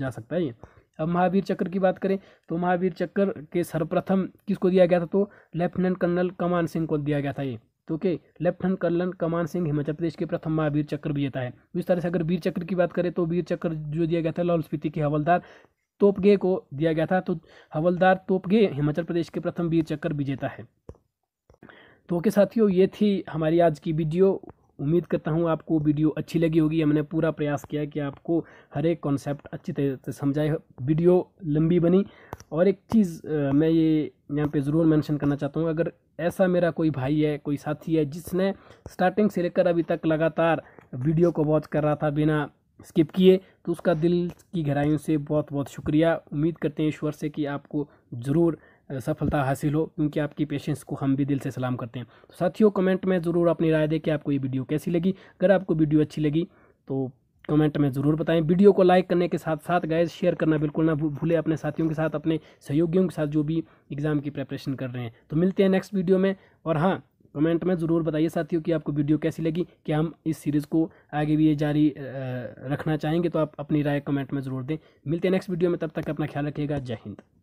जा सकता है ये अब महावीर चक्र की बात करें तो महावीर चक्र के सर्वप्रथम किसको दिया गया था तो लेफ्टिनेंट कर्नल कमान सिंह को दिया गया था ये तो के लेफ्टिनेंट कर्नल कमान सिंह हिमाचल प्रदेश के प्रथम महावीर चक्र विजेता है इस तरह से अगर वीर चक्र की बात करें तो वीर चक्र जो दिया गया था लाहौल स्पीति के हवलदार तोपगे को दिया गया था तो हवलदार तोपगे हिमाचल प्रदेश के प्रथम वीर चक्र विजेता है तो ओके साथियों ये थी हमारी आज की वीडियो उम्मीद करता हूँ आपको वीडियो अच्छी लगी होगी हमने पूरा प्रयास किया कि आपको हर एक कॉन्सेप्ट अच्छी तरह से समझाए वीडियो लंबी बनी और एक चीज़ मैं ये यहाँ पे ज़रूर मेंशन करना चाहता हूँ अगर ऐसा मेरा कोई भाई है कोई साथी है जिसने स्टार्टिंग से लेकर अभी तक लगातार वीडियो को वॉच कर रहा था बिना स्किप किए तो उसका दिल की गहराइयों से बहुत बहुत शुक्रिया उम्मीद करते हैं ईश्वर से कि आपको ज़रूर सफलता हासिल हो क्योंकि आपकी पेशेंस को हम भी दिल से सलाम करते हैं तो साथियों कमेंट में ज़रूर अपनी राय दें कि आपको ये वीडियो कैसी लगी अगर आपको वीडियो अच्छी लगी तो कमेंट में ज़रूर बताएं वीडियो को लाइक करने के साथ साथ गाइज शेयर करना बिल्कुल ना भूले अपने साथियों के साथ अपने सहयोगियों के साथ जो भी एग्ज़ाम की प्रेपरेशन कर रहे हैं तो मिलते हैं नेक्स्ट वीडियो में और हाँ कमेंट में ज़रूर बताइए साथियों कि आपको वीडियो कैसी लगी कि हम इस सीरीज़ को आगे भी ये जारी रखना चाहेंगे तो आप अपनी राय कमेंट में ज़रूर दें मिलते हैं नेक्स्ट वीडियो में तब तक अपना ख्याल रखिएगा जय हिंद